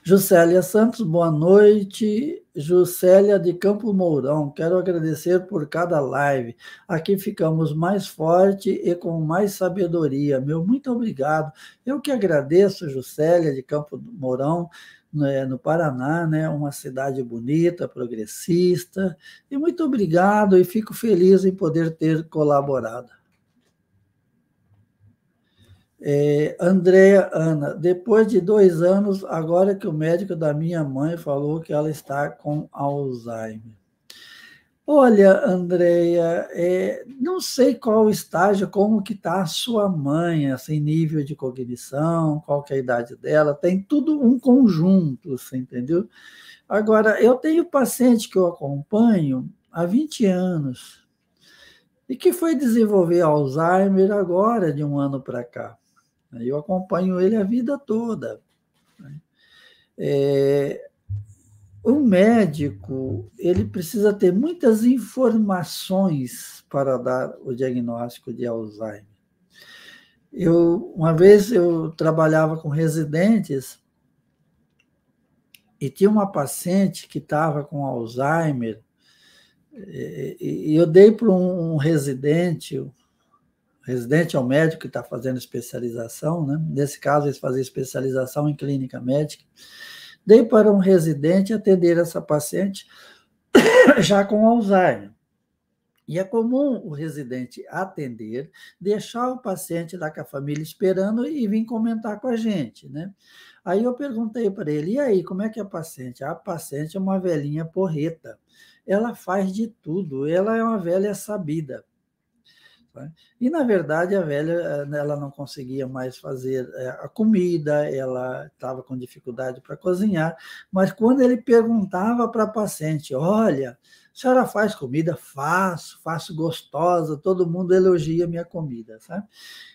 Juscelia Santos, boa noite. Juscelia de Campo Mourão, quero agradecer por cada live. Aqui ficamos mais forte e com mais sabedoria. Meu muito obrigado. Eu que agradeço, Juscelia de Campo Mourão, né, no Paraná, né, uma cidade bonita, progressista. E muito obrigado e fico feliz em poder ter colaborado. É, Andréa Ana, depois de dois anos, agora que o médico da minha mãe falou que ela está com Alzheimer. Olha, Andréia, é, não sei qual estágio, como que está a sua mãe, assim, nível de cognição, qual que é a idade dela, tem tudo um conjunto, você assim, entendeu? Agora, eu tenho paciente que eu acompanho há 20 anos e que foi desenvolver Alzheimer agora, de um ano para cá. Eu acompanho ele a vida toda. Né? É, o médico ele precisa ter muitas informações para dar o diagnóstico de Alzheimer. Eu uma vez eu trabalhava com residentes e tinha uma paciente que estava com Alzheimer é, e eu dei para um residente residente é o médico que está fazendo especialização, né? Nesse caso, eles faziam especialização em clínica médica. Dei para um residente atender essa paciente já com Alzheimer. E é comum o residente atender, deixar o paciente lá com a família esperando e vir comentar com a gente, né? Aí eu perguntei para ele: e aí, como é que é a paciente? Ah, a paciente é uma velhinha porreta. Ela faz de tudo, ela é uma velha sabida. Né? E, na verdade, a velha eh, ela não conseguia mais fazer eh, a comida, ela estava com dificuldade para cozinhar, mas quando ele perguntava para a paciente, olha, a senhora faz comida? Faço, faço gostosa, todo mundo elogia minha comida, sabe?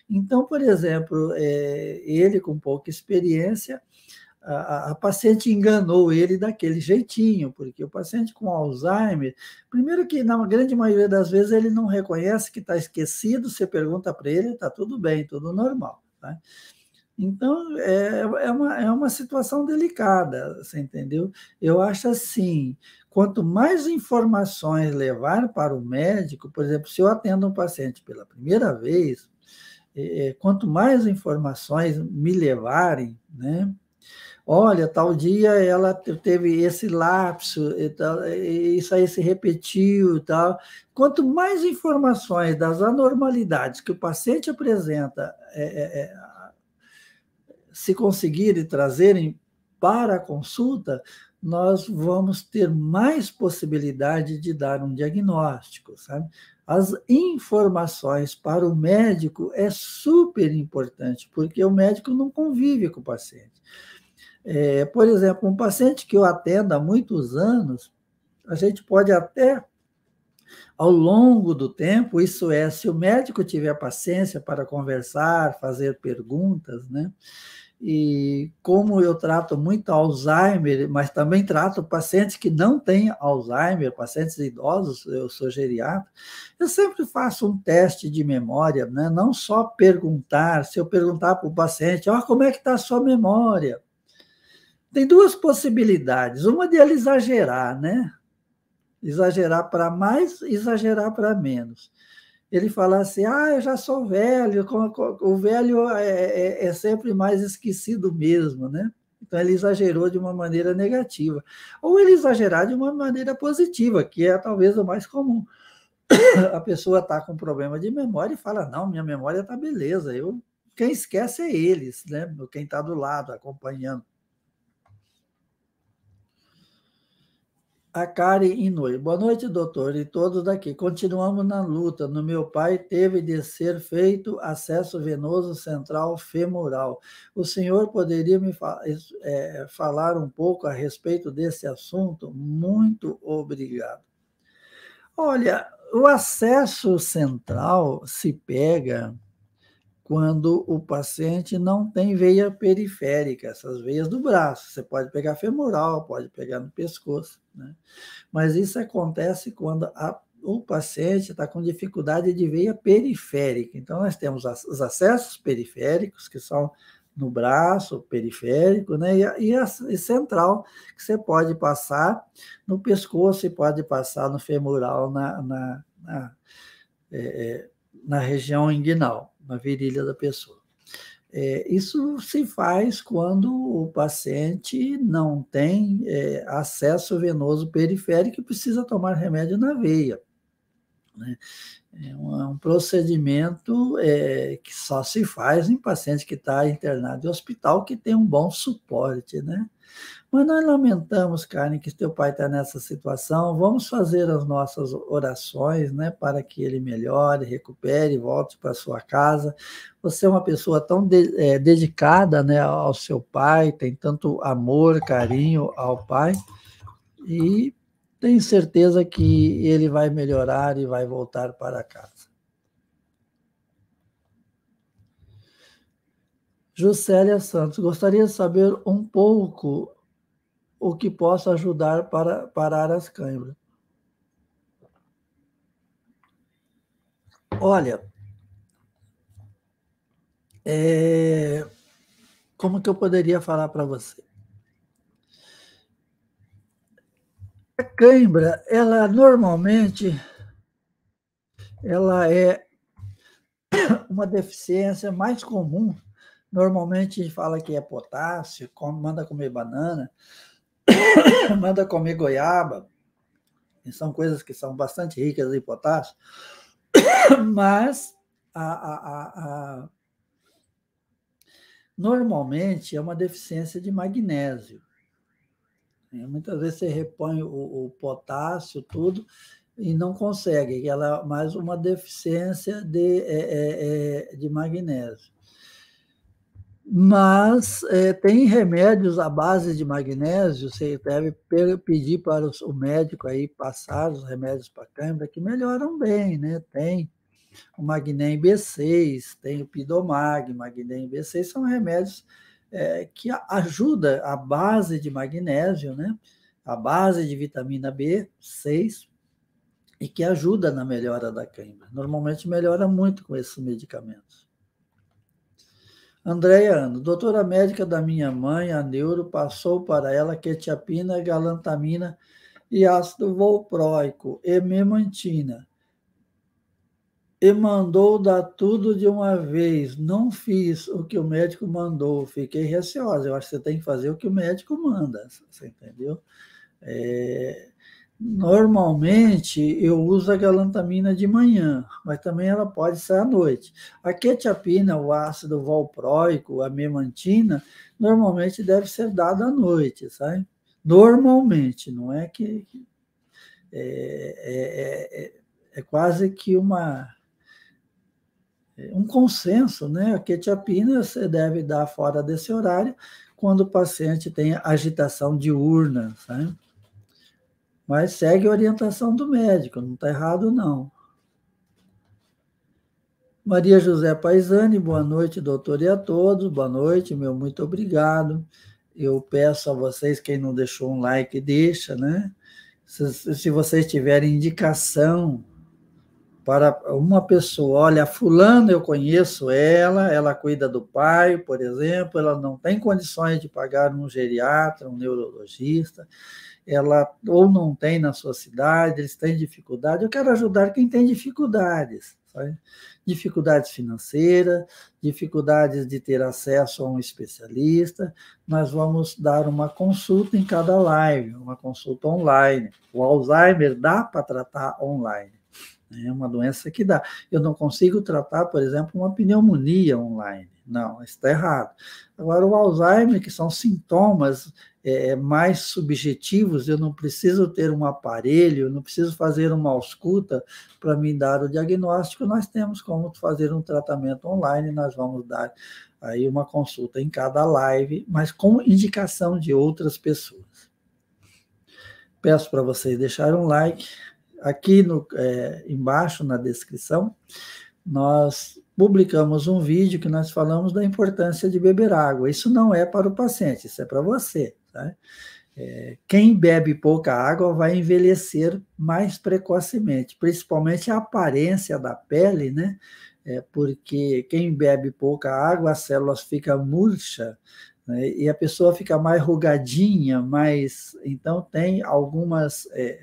Então, por exemplo, eh, ele com pouca experiência, a, a, paciente enganou ele daquele jeitinho, porque o paciente com Alzheimer, primeiro que na grande maioria das vezes ele não reconhece que está esquecido, você pergunta para ele, está tudo bem, tudo normal. Tá? Então, é, é, uma, é uma situação delicada, você entendeu? Eu acho assim, quanto mais informações levar para o médico, por exemplo, se eu atendo um paciente pela primeira vez, é, é quanto mais informações me levarem, né, olha, tal dia ela teve esse lapso, e tal, e isso aí se repetiu e tal. Quanto mais informações das anormalidades que o paciente apresenta é, é, é, se conseguirem trazerem para a consulta, nós vamos ter mais possibilidade de dar um diagnóstico, sabe? As informações para o médico é super importante, porque o médico não convive com o paciente. É, por exemplo, um paciente que eu atendo há muitos anos, a gente pode até, ao longo do tempo, isso é, se o médico tiver paciência para conversar, fazer perguntas, né? E como eu trato muito Alzheimer, mas também trato pacientes que não têm Alzheimer, pacientes idosos, eu sou geriatra, eu sempre faço um teste de memória, né? não só perguntar, se eu perguntar para o paciente, ó, oh, como é que está a sua memória? Tem duas possibilidades. Uma de ele exagerar, né? Exagerar para mais, exagerar para menos. Ele fala assim: ah, eu já sou velho, o velho é, é, é sempre mais esquecido mesmo, né? Então, ele exagerou de uma maneira negativa. Ou ele exagerar de uma maneira positiva, que é talvez o mais comum. A pessoa está com problema de memória e fala: Não, minha memória está beleza. Eu, quem esquece é eles, né? quem está do lado, acompanhando. a Karen Inui. Boa noite, doutor, e todos daqui. Continuamos na luta. No meu pai teve de ser feito acesso venoso central femoral. O senhor poderia me fa é, falar um pouco a respeito desse assunto? Muito obrigado. Olha, o acesso central se pega quando o paciente não tem veia periférica, essas veias do braço. Você pode pegar femoral, pode pegar no pescoço, né? Mas isso acontece quando a, o paciente está com dificuldade de veia periférica. Então, nós temos as, os acessos periféricos, que são no braço periférico, né? E, e, a, e central, que você pode passar no pescoço e pode passar no femoral, na, na, na, é, é na região inguinal na virilha da pessoa. É, isso se faz quando o paciente não tem é, acesso venoso periférico e precisa tomar remédio na veia. Né? É um, um procedimento é, que só se faz em paciente que está internado em hospital que tem um bom suporte, né? Mas nós lamentamos, Karen, que teu pai está nessa situação. Vamos fazer as nossas orações né, para que ele melhore, recupere, volte para sua casa. Você é uma pessoa tão de, é, dedicada né, ao seu pai, tem tanto amor, carinho ao pai. E tenho certeza que ele vai melhorar e vai voltar para casa. Juscelia Santos, gostaria de saber um pouco o que possa ajudar para parar as câimbras. Olha, é, como que eu poderia falar para você? A cãibra, ela normalmente ela é uma deficiência mais comum. Normalmente a gente fala que é potássio, manda comer banana, manda comer goiaba. E são coisas que são bastante ricas em potássio. Mas a, a, a, normalmente é uma deficiência de magnésio. É, muitas vezes você repõe o, o potássio, tudo, e não consegue. Ela é mais uma deficiência de, é, é, é de magnésio mas é, tem remédios à base de magnésio, você deve pedir para o médico aí passar os remédios para a câimbra, que melhoram bem, né? Tem o magnésio B6, tem o Pidomag, magnésio B6, são remédios é, que ajuda a base de magnésio, né? A base de vitamina B6 e que ajuda na melhora da câimbra. Normalmente melhora muito com esses medicamentos. Andréia Ano, doutora médica da minha mãe, a neuro, passou para ela quetiapina, galantamina e ácido volproico, e memantina. E mandou dar tudo de uma vez. Não fiz o que o médico mandou. Fiquei receosa. Eu acho que você tem que fazer o que o médico manda. Você entendeu? É, Normalmente eu uso a galantamina de manhã, mas também ela pode ser à noite. A quetiapina, o ácido valproico, a memantina, normalmente deve ser dada à noite, sabe? Normalmente, não é que. É, é, é, é, é quase que uma é um consenso, né? A quetiapina você deve dar fora desse horário quando o paciente tem agitação diurna, sabe? Mas segue a orientação do médico, não está errado, não. Maria José Paisani, boa noite, doutor, e a todos. Boa noite, meu muito obrigado. Eu peço a vocês, quem não deixou um like, deixa, né? Se, se vocês tiverem indicação para uma pessoa, olha, fulano eu conheço ela, ela cuida do pai, por exemplo, ela não tem condições de pagar um geriatra, um neurologista, ela ou não tem na sua cidade, eles têm dificuldade. Eu quero ajudar quem tem dificuldades, sabe? dificuldades financeiras, dificuldades de ter acesso a um especialista. Nós vamos dar uma consulta em cada live, uma consulta online. O Alzheimer dá para tratar online. Né? É uma doença que dá. Eu não consigo tratar, por exemplo, uma pneumonia online. Não, está errado. Agora, o Alzheimer, que são sintomas é, mais subjetivos, eu não preciso ter um aparelho, não preciso fazer uma ausculta para me dar o diagnóstico, nós temos como fazer um tratamento online, nós vamos dar aí uma consulta em cada live, mas com indicação de outras pessoas. Peço para vocês deixarem um like aqui no, é, embaixo na descrição. Nós publicamos um vídeo que nós falamos da importância de beber água. Isso não é para o paciente, isso é para você. Tá? É, quem bebe pouca água vai envelhecer mais precocemente, principalmente a aparência da pele, né? É porque quem bebe pouca água, as células ficam murchas, né? e a pessoa fica mais rugadinha, mas então tem algumas. É,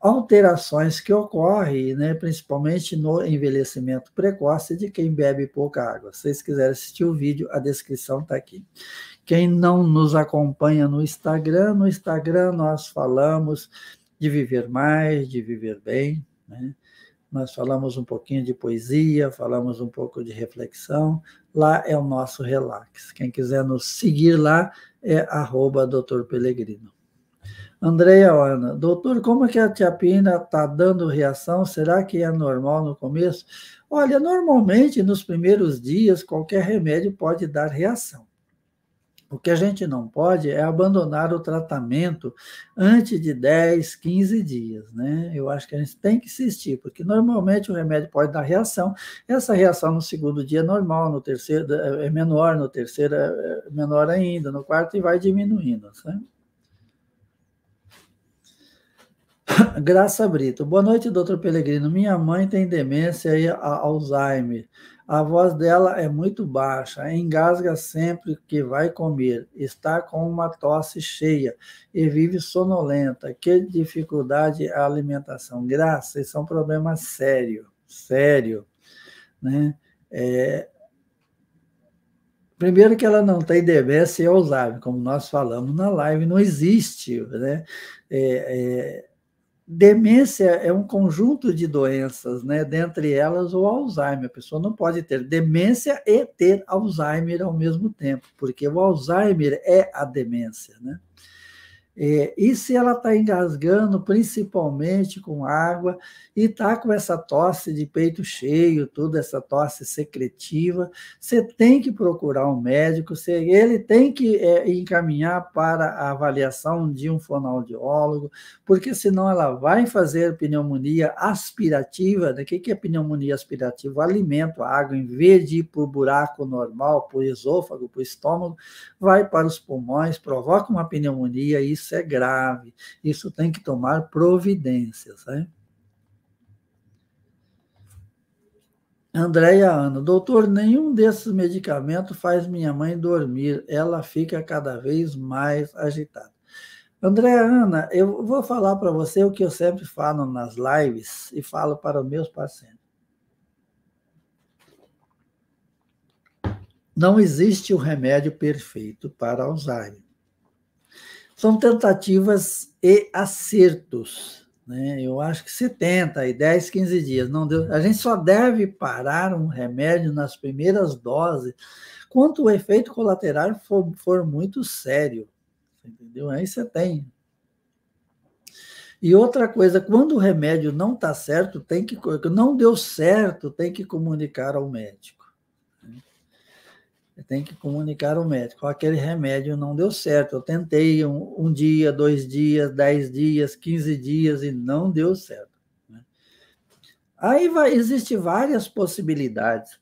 alterações que ocorrem, né, principalmente no envelhecimento precoce de quem bebe pouca água. Se vocês quiserem assistir o vídeo, a descrição está aqui. Quem não nos acompanha no Instagram, no Instagram nós falamos de viver mais, de viver bem. Né? Nós falamos um pouquinho de poesia, falamos um pouco de reflexão. Lá é o nosso relax. Quem quiser nos seguir lá é arroba Dr. Pelegrino. Andreia Ana, doutor, como é que a tiapina está dando reação? Será que é normal no começo? Olha, normalmente nos primeiros dias qualquer remédio pode dar reação. O que a gente não pode é abandonar o tratamento antes de 10, 15 dias, né? Eu acho que a gente tem que insistir, porque normalmente o remédio pode dar reação. Essa reação no segundo dia é normal, no terceiro é, é menor, no terceiro é, é menor ainda, no quarto e vai diminuindo, sabe? Graça Brito. Boa noite, doutor Pelegrino. Minha mãe tem demência e Alzheimer. A voz dela é muito baixa, engasga sempre que vai comer, está com uma tosse cheia e vive sonolenta. Que dificuldade a alimentação. Graça, isso é um problema sério, sério. Né? É... Primeiro que ela não tem demência e Alzheimer, como nós falamos na live, não existe. Né? É, é... Demência é um conjunto de doenças, né? dentre elas o Alzheimer. A pessoa não pode ter demência e ter Alzheimer ao mesmo tempo, porque o Alzheimer é a demência. Né? É, e se ela está engasgando, principalmente com água, e está com essa tosse de peito cheio, toda essa tosse secretiva, você tem que procurar um médico, ele tem que é, encaminhar para a avaliação de um fonoaudiólogo, porque senão ela vai fazer pneumonia aspirativa. Né? O que é pneumonia aspirativa? O alimento, a água, em vez de ir para o buraco normal, para o esôfago, para o estômago, vai para os pulmões, provoca uma pneumonia, isso isso é grave, isso tem que tomar providências. Né? Andréia Ana, doutor, nenhum desses medicamentos faz minha mãe dormir, ela fica cada vez mais agitada. Andréa Ana, eu vou falar para você o que eu sempre falo nas lives e falo para os meus pacientes. Não existe o um remédio perfeito para Alzheimer são tentativas e acertos. Né? Eu acho que 70, aí 10, 15 dias. Não deu. A gente só deve parar um remédio nas primeiras doses, quanto o efeito colateral for, for muito sério. Entendeu? Aí você tem. E outra coisa, quando o remédio não está certo, tem que não deu certo, tem que comunicar ao médico tem que comunicar ao médico. Aquele remédio não deu certo. Eu tentei um, um dia, dois dias, dez dias, quinze dias e não deu certo. Né? Aí vai, existe várias possibilidades.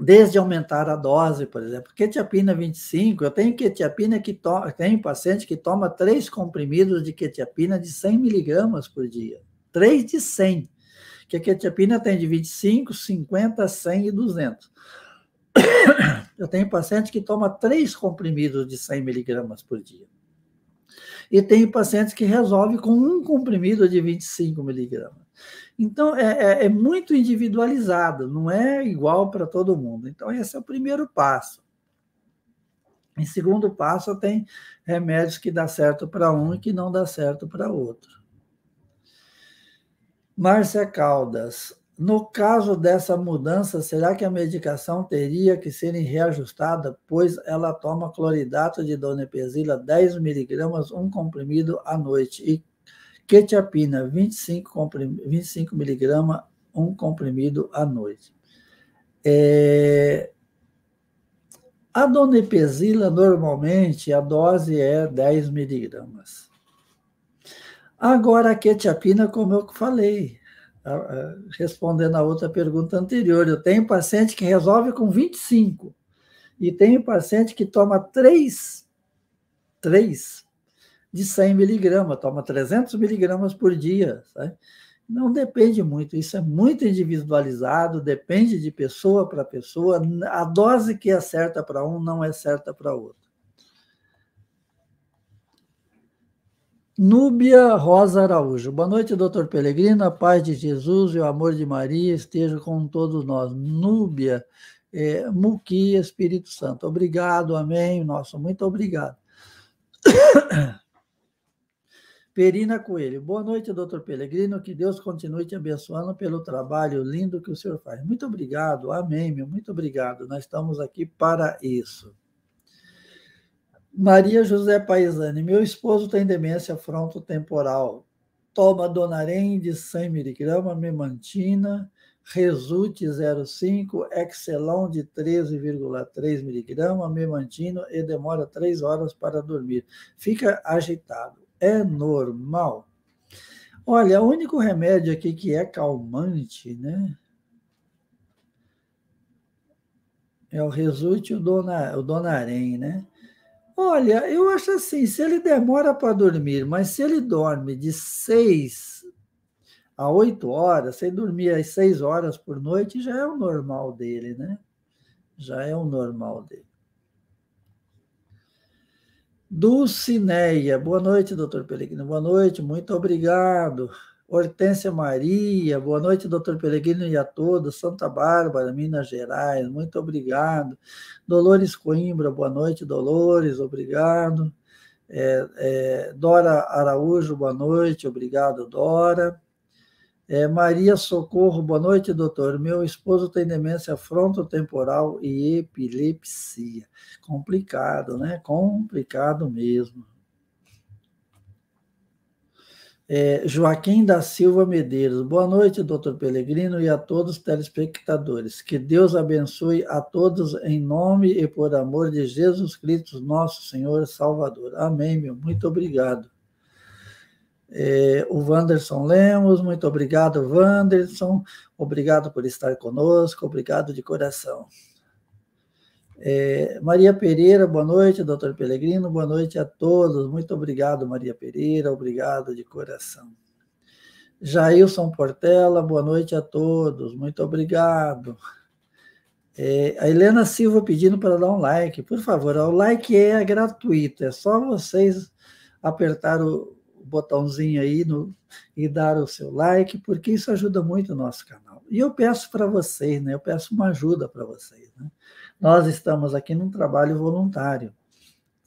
Desde aumentar a dose, por exemplo, quetiapina 25, eu tenho quetiapina que to, tenho paciente que toma três comprimidos de quetiapina de 100 miligramas por dia, três de 100, que a quetiapina tem de 25, 50, 100 e 200. Eu tenho paciente que toma três comprimidos de 100 miligramas por dia. E tenho pacientes que resolve com um comprimido de 25 miligramas. Então, é, é, é muito individualizado, não é igual para todo mundo. Então, esse é o primeiro passo. Em segundo passo, tem remédios que dá certo para um e que não dá certo para outro. Márcia Caldas, no caso dessa mudança, será que a medicação teria que ser reajustada, pois ela toma cloridato de donepezila 10 miligramas, um comprimido à noite, e quetiapina 25, mg miligramas, um comprimido à noite? É, a donepezila, normalmente, a dose é 10 miligramas. Agora, a quetiapina, como eu falei, respondendo a outra pergunta anterior, eu tenho paciente que resolve com 25 e tenho paciente que toma 3, 3 de 100 miligramas, toma 300 miligramas por dia. Sabe? Não depende muito, isso é muito individualizado, depende de pessoa para pessoa, a dose que é certa para um não é certa para outro. Núbia Rosa Araújo. Boa noite, doutor Pelegrino. A paz de Jesus e o amor de Maria estejam com todos nós. Núbia, é, Muqui, Espírito Santo. Obrigado, amém. Nosso muito obrigado. Perina Coelho. Boa noite, doutor Pelegrino. Que Deus continue te abençoando pelo trabalho lindo que o senhor faz. Muito obrigado, amém, meu. Muito obrigado. Nós estamos aqui para isso. Maria José Paisani, meu esposo tem tá demência frontotemporal. Toma Donarém de 100 miligramas memantina, Resute 05, Excelon de 13,3 miligramas memantino e demora 3 horas para dormir. Fica agitado. É normal. Olha, o único remédio aqui que é calmante, né? É o Resute e o, Dona, o Donarém, né? Olha, eu acho assim, se ele demora para dormir, mas se ele dorme de seis a oito horas, sem dormir às seis horas por noite, já é o normal dele, né? Já é o normal dele. Dulcineia, boa noite, doutor Pellegrino. Boa noite, muito obrigado. Hortência Maria, boa noite, doutor Peregrino e a todos. Santa Bárbara, Minas Gerais, muito obrigado. Dolores Coimbra, boa noite, Dolores, obrigado. É, é, Dora Araújo, boa noite, obrigado, Dora. É, Maria Socorro, boa noite, doutor. Meu esposo tem demência frontotemporal e epilepsia. Complicado, né? Complicado mesmo. É, Joaquim da Silva Medeiros. Boa noite, doutor Pelegrino, e a todos os telespectadores. Que Deus abençoe a todos em nome e por amor de Jesus Cristo, nosso Senhor Salvador. Amém, meu. Muito obrigado. É, o Wanderson Lemos, muito obrigado, Wanderson. Obrigado por estar conosco, obrigado de coração. É, Maria Pereira, boa noite, doutor Pelegrino, boa noite a todos. Muito obrigado, Maria Pereira, obrigado de coração. Jailson Portela, boa noite a todos, muito obrigado. É, a Helena Silva pedindo para dar um like, por favor, o like é gratuito, é só vocês apertar o botãozinho aí no, e dar o seu like, porque isso ajuda muito o nosso canal. E eu peço para vocês, né? Eu peço uma ajuda para vocês, né? Nós estamos aqui num trabalho voluntário.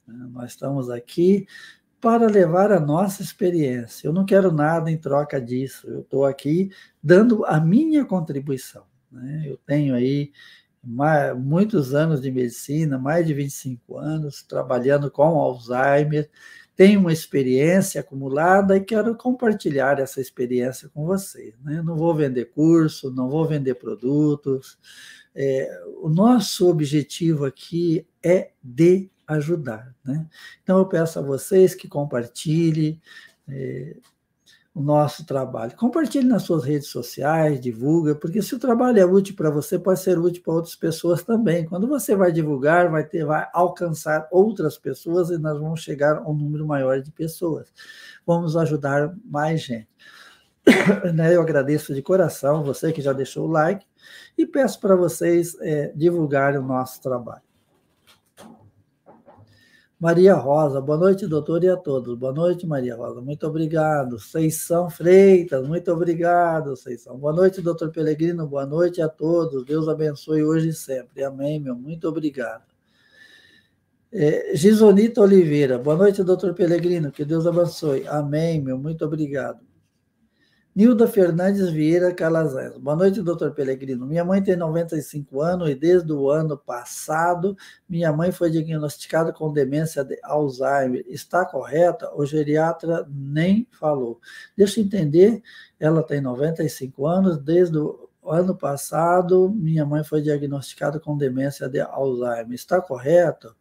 Né? Nós estamos aqui para levar a nossa experiência. Eu não quero nada em troca disso. Eu estou aqui dando a minha contribuição. Né? Eu tenho aí mais, muitos anos de medicina, mais de 25 anos, trabalhando com Alzheimer. Tenho uma experiência acumulada e quero compartilhar essa experiência com vocês. Né? Não vou vender curso, não vou vender produtos, é, o nosso objetivo aqui é de ajudar. Né? Então, eu peço a vocês que compartilhem é, o nosso trabalho. Compartilhe nas suas redes sociais, divulga, porque se o trabalho é útil para você, pode ser útil para outras pessoas também. Quando você vai divulgar, vai, ter, vai alcançar outras pessoas e nós vamos chegar a um número maior de pessoas. Vamos ajudar mais gente. Né, eu agradeço de coração você que já deixou o like e peço para vocês é, divulgarem o nosso trabalho. Maria Rosa, boa noite, doutor, e a todos. Boa noite, Maria Rosa, muito obrigado. Seição Freitas, muito obrigado, Seição. Boa noite, doutor Pelegrino, boa noite a todos. Deus abençoe hoje e sempre. Amém, meu, muito obrigado. É, Gisonita Oliveira, boa noite, doutor Pelegrino, que Deus abençoe. Amém, meu, muito obrigado. Nilda Fernandes Vieira Calazans. Boa noite, doutor Pelegrino. Minha mãe tem 95 anos e desde o ano passado minha mãe foi diagnosticada com demência de Alzheimer. Está correta? O geriatra nem falou. Deixa eu entender, ela tem 95 anos, desde o ano passado minha mãe foi diagnosticada com demência de Alzheimer. Está correto?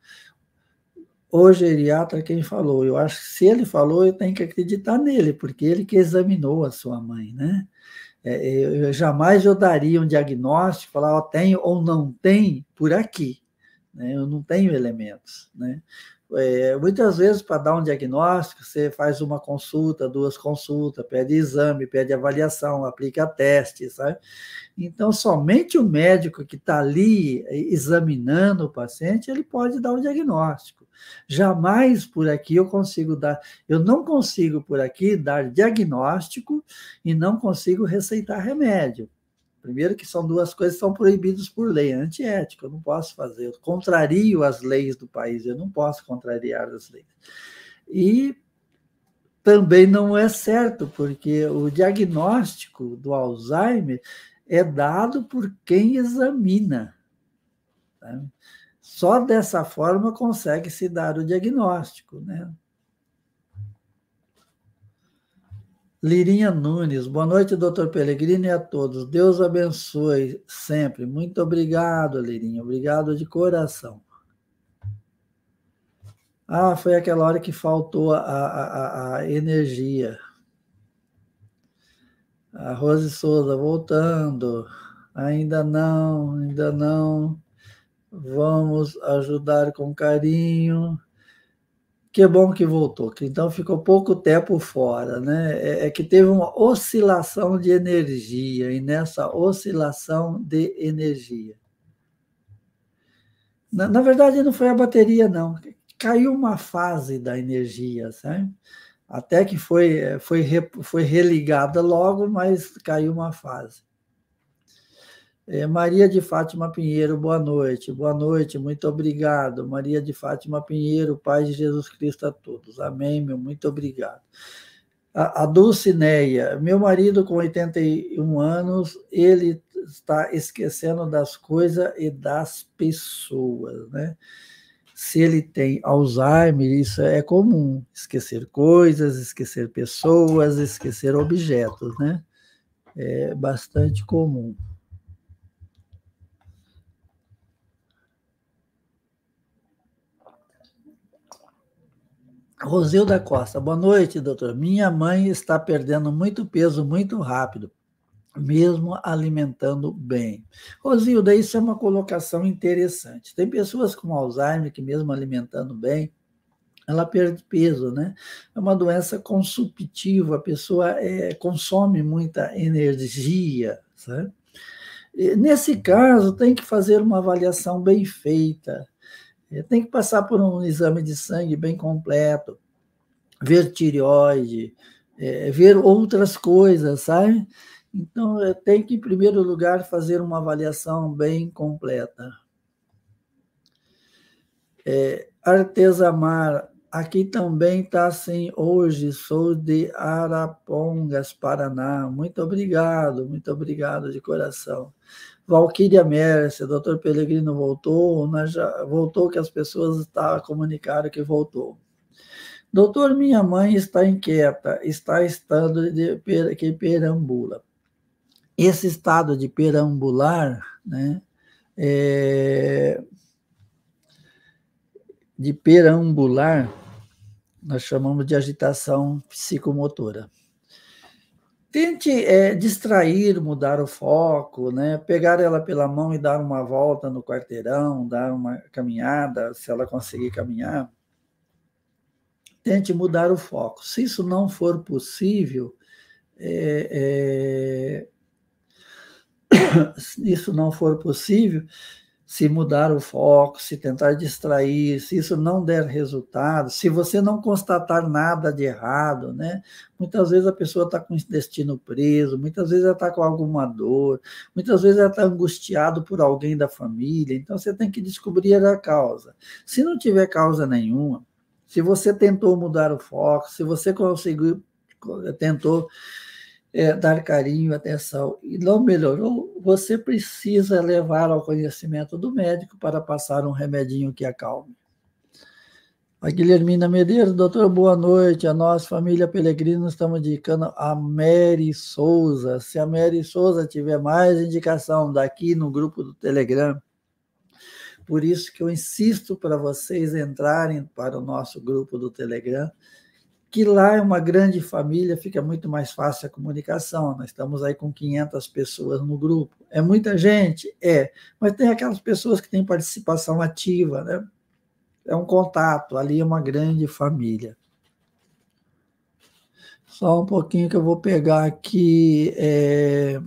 o geriatra é quem falou. Eu acho que se ele falou, eu tenho que acreditar nele, porque ele que examinou a sua mãe, né? É, é, eu, jamais eu daria um diagnóstico, falar, ó, tem ou não tem por aqui. Né? Eu não tenho elementos, né? É, muitas vezes, para dar um diagnóstico, você faz uma consulta, duas consultas, pede exame, pede avaliação, aplica teste, sabe? Então, somente o médico que está ali é, examinando o paciente, ele pode dar o um diagnóstico. Jamais por aqui eu consigo dar, eu não consigo por aqui dar diagnóstico e não consigo receitar remédio. Primeiro que são duas coisas que são proibidas por lei, é antiético, eu não posso fazer, eu contrario as leis do país, eu não posso contrariar as leis. E também não é certo, porque o diagnóstico do Alzheimer é dado por quem examina. Né? Só dessa forma consegue se dar o diagnóstico, né? Lirinha Nunes, boa noite, doutor Pellegrini e a todos. Deus abençoe sempre. Muito obrigado, Lirinha. Obrigado de coração. Ah, foi aquela hora que faltou a, a, a energia. A Rose Souza voltando. Ainda não, ainda não vamos ajudar com carinho. Que bom que voltou, que então ficou pouco tempo fora, né? É, é que teve uma oscilação de energia, e nessa oscilação de energia. Na, na verdade, não foi a bateria, não. Caiu uma fase da energia, Até que foi, é, foi, foi religada logo, mas caiu uma fase. É, Maria de Fátima Pinheiro, boa noite. Boa noite, muito obrigado. Maria de Fátima Pinheiro, Pai de Jesus Cristo a todos. Amém, meu, muito obrigado. A, a Dulcineia, meu marido com 81 anos, ele está esquecendo das coisas e das pessoas, né? Se ele tem Alzheimer, isso é comum, esquecer coisas, esquecer pessoas, esquecer objetos, né? É bastante comum. Rosil da Costa, boa noite, doutor. Minha mãe está perdendo muito peso muito rápido, mesmo alimentando bem. Rosilda, isso é uma colocação interessante. Tem pessoas com Alzheimer que, mesmo alimentando bem, ela perde peso, né? É uma doença consumptiva, a pessoa é, consome muita energia, sabe? Nesse caso, tem que fazer uma avaliação bem feita, tem que passar por um exame de sangue bem completo, ver tireoide, é, ver outras coisas, sabe? Então, tem que, em primeiro lugar, fazer uma avaliação bem completa. É, artesamar, aqui também está assim, hoje sou de Arapongas, Paraná. Muito obrigado, muito obrigado de coração. Valquíria Mércia, doutor Pelegrino voltou, nós né, já voltou que as pessoas está comunicaram que voltou. Doutor, minha mãe está inquieta, está estando de, que perambula. Esse estado de perambular, né, é, de perambular, nós chamamos de agitação psicomotora. Tente é, distrair, mudar o foco, né? pegar ela pela mão e dar uma volta no quarteirão, dar uma caminhada, se ela conseguir caminhar. Tente mudar o foco. Se isso não for possível, é, é... se isso não for possível, se mudar o foco, se tentar distrair, se isso não der resultado, se você não constatar nada de errado, né? Muitas vezes a pessoa está com o intestino preso, muitas vezes ela está com alguma dor, muitas vezes ela está angustiado por alguém da família, então você tem que descobrir a causa. Se não tiver causa nenhuma, se você tentou mudar o foco, se você conseguiu, tentou é, dar carinho, atenção e não melhorou, você precisa levar ao conhecimento do médico para passar um remedinho que acalme. A Guilhermina Medeiros, doutor, boa noite. A nossa família Pelegrino, estamos indicando a Mary Souza. Se a Mary Souza tiver mais indicação daqui no grupo do Telegram, por isso que eu insisto para vocês entrarem para o nosso grupo do Telegram que lá é uma grande família, fica muito mais fácil a comunicação. Nós estamos aí com 500 pessoas no grupo. É muita gente? É. Mas tem aquelas pessoas que têm participação ativa, né? É um contato, ali é uma grande família. Só um pouquinho que eu vou pegar aqui é,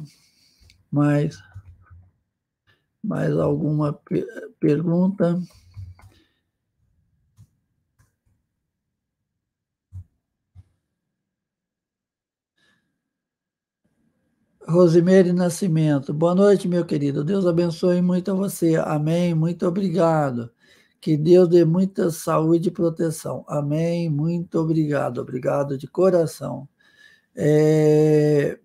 mais, mais alguma pergunta. Pergunta. Rosimeire Nascimento. Boa noite, meu querido. Deus abençoe muito a você. Amém. Muito obrigado. Que Deus dê muita saúde e proteção. Amém. Muito obrigado. Obrigado de coração. É...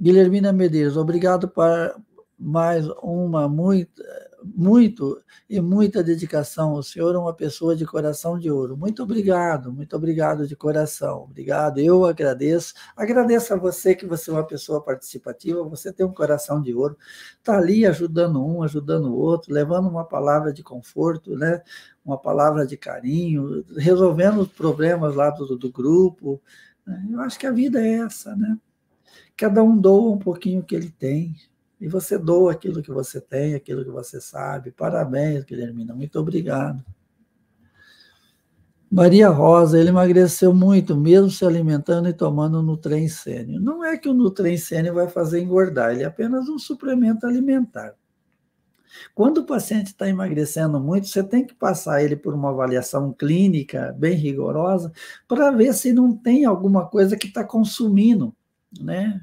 Guilhermina Medeiros, obrigado para mais uma muito muito e muita dedicação. O senhor é uma pessoa de coração de ouro. Muito obrigado, muito obrigado de coração. Obrigado, eu agradeço. Agradeço a você que você é uma pessoa participativa, você tem um coração de ouro. Está ali ajudando um, ajudando o outro, levando uma palavra de conforto, né? uma palavra de carinho, resolvendo os problemas lá do, do grupo. Né? Eu acho que a vida é essa, né? Cada um doa um pouquinho que ele tem, e você doa aquilo que você tem, aquilo que você sabe. Parabéns, Guilhermina. Muito obrigado. Maria Rosa, ele emagreceu muito, mesmo se alimentando e tomando Nutrensênio. Não é que o Nutrensênio vai fazer engordar, ele é apenas um suplemento alimentar. Quando o paciente está emagrecendo muito, você tem que passar ele por uma avaliação clínica bem rigorosa para ver se não tem alguma coisa que está consumindo, né?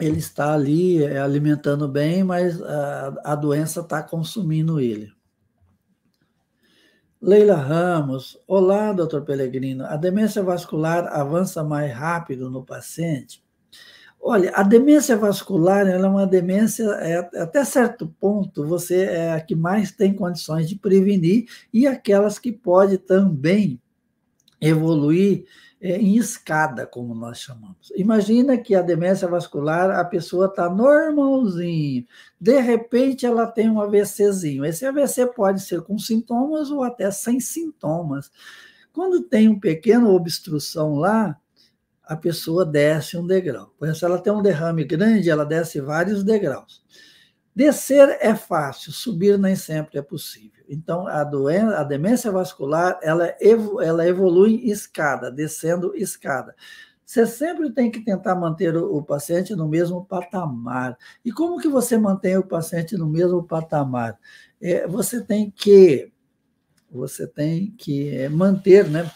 ele está ali é, alimentando bem, mas a, a doença está consumindo ele. Leila Ramos, olá, doutor Pellegrino. A demência vascular avança mais rápido no paciente? Olha, a demência vascular é uma demência, é, até certo ponto, você é a que mais tem condições de prevenir e aquelas que pode também evoluir é, em escada, como nós chamamos. Imagina que a demência vascular, a pessoa está normalzinho, de repente ela tem um AVCzinho. Esse AVC pode ser com sintomas ou até sem sintomas. Quando tem uma pequena obstrução lá, a pessoa desce um degrau. Por exemplo, se ela tem um derrame grande, ela desce vários degraus. Descer é fácil, subir nem sempre é possível. Então, a, doença, a demência vascular, ela, evo, ela evolui em escada, descendo escada. Você sempre tem que tentar manter o, o paciente no mesmo patamar. E como que você mantém o paciente no mesmo patamar? É, você tem que você tem que é, manter, né?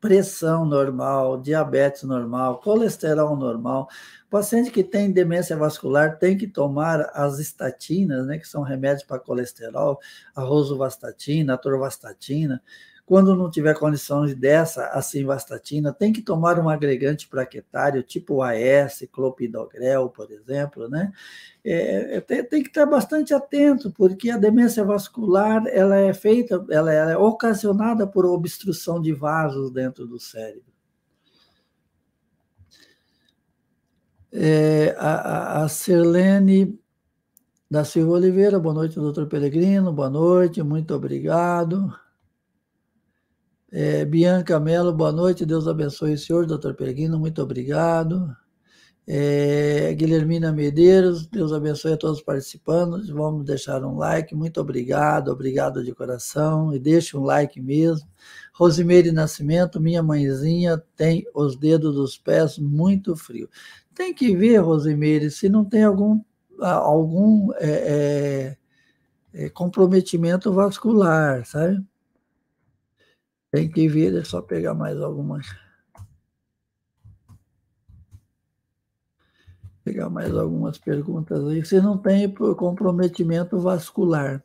Pressão normal, diabetes normal, colesterol normal, paciente que tem demência vascular tem que tomar as estatinas, né, que são remédios para colesterol, a rosuvastatina, a torvastatina. Quando não tiver condições dessa, a simvastatina, tem que tomar um agregante plaquetário, tipo AS, clopidogrel, por exemplo, né? É, é, tem, tem, que estar bastante atento, porque a demência vascular, ela é feita, ela, ela é ocasionada por obstrução de vasos dentro do cérebro. É, a, a Sirlene da Silva Oliveira, boa noite, doutor Peregrino, boa noite, muito obrigado. É, Bianca Mello, boa noite, Deus abençoe o senhor, doutor Peregrino, muito obrigado. É, Guilhermina Medeiros, Deus abençoe a todos os participantes. Vamos deixar um like, muito obrigado, obrigado de coração, e deixe um like mesmo. Rosimeire Nascimento, minha mãezinha tem os dedos dos pés muito frio. Tem que ver, Rosemary, se não tem algum, algum é, é, é, comprometimento vascular, sabe? Tem que ver, é só pegar mais algumas. Pegar mais algumas perguntas aí. Se não tem comprometimento vascular.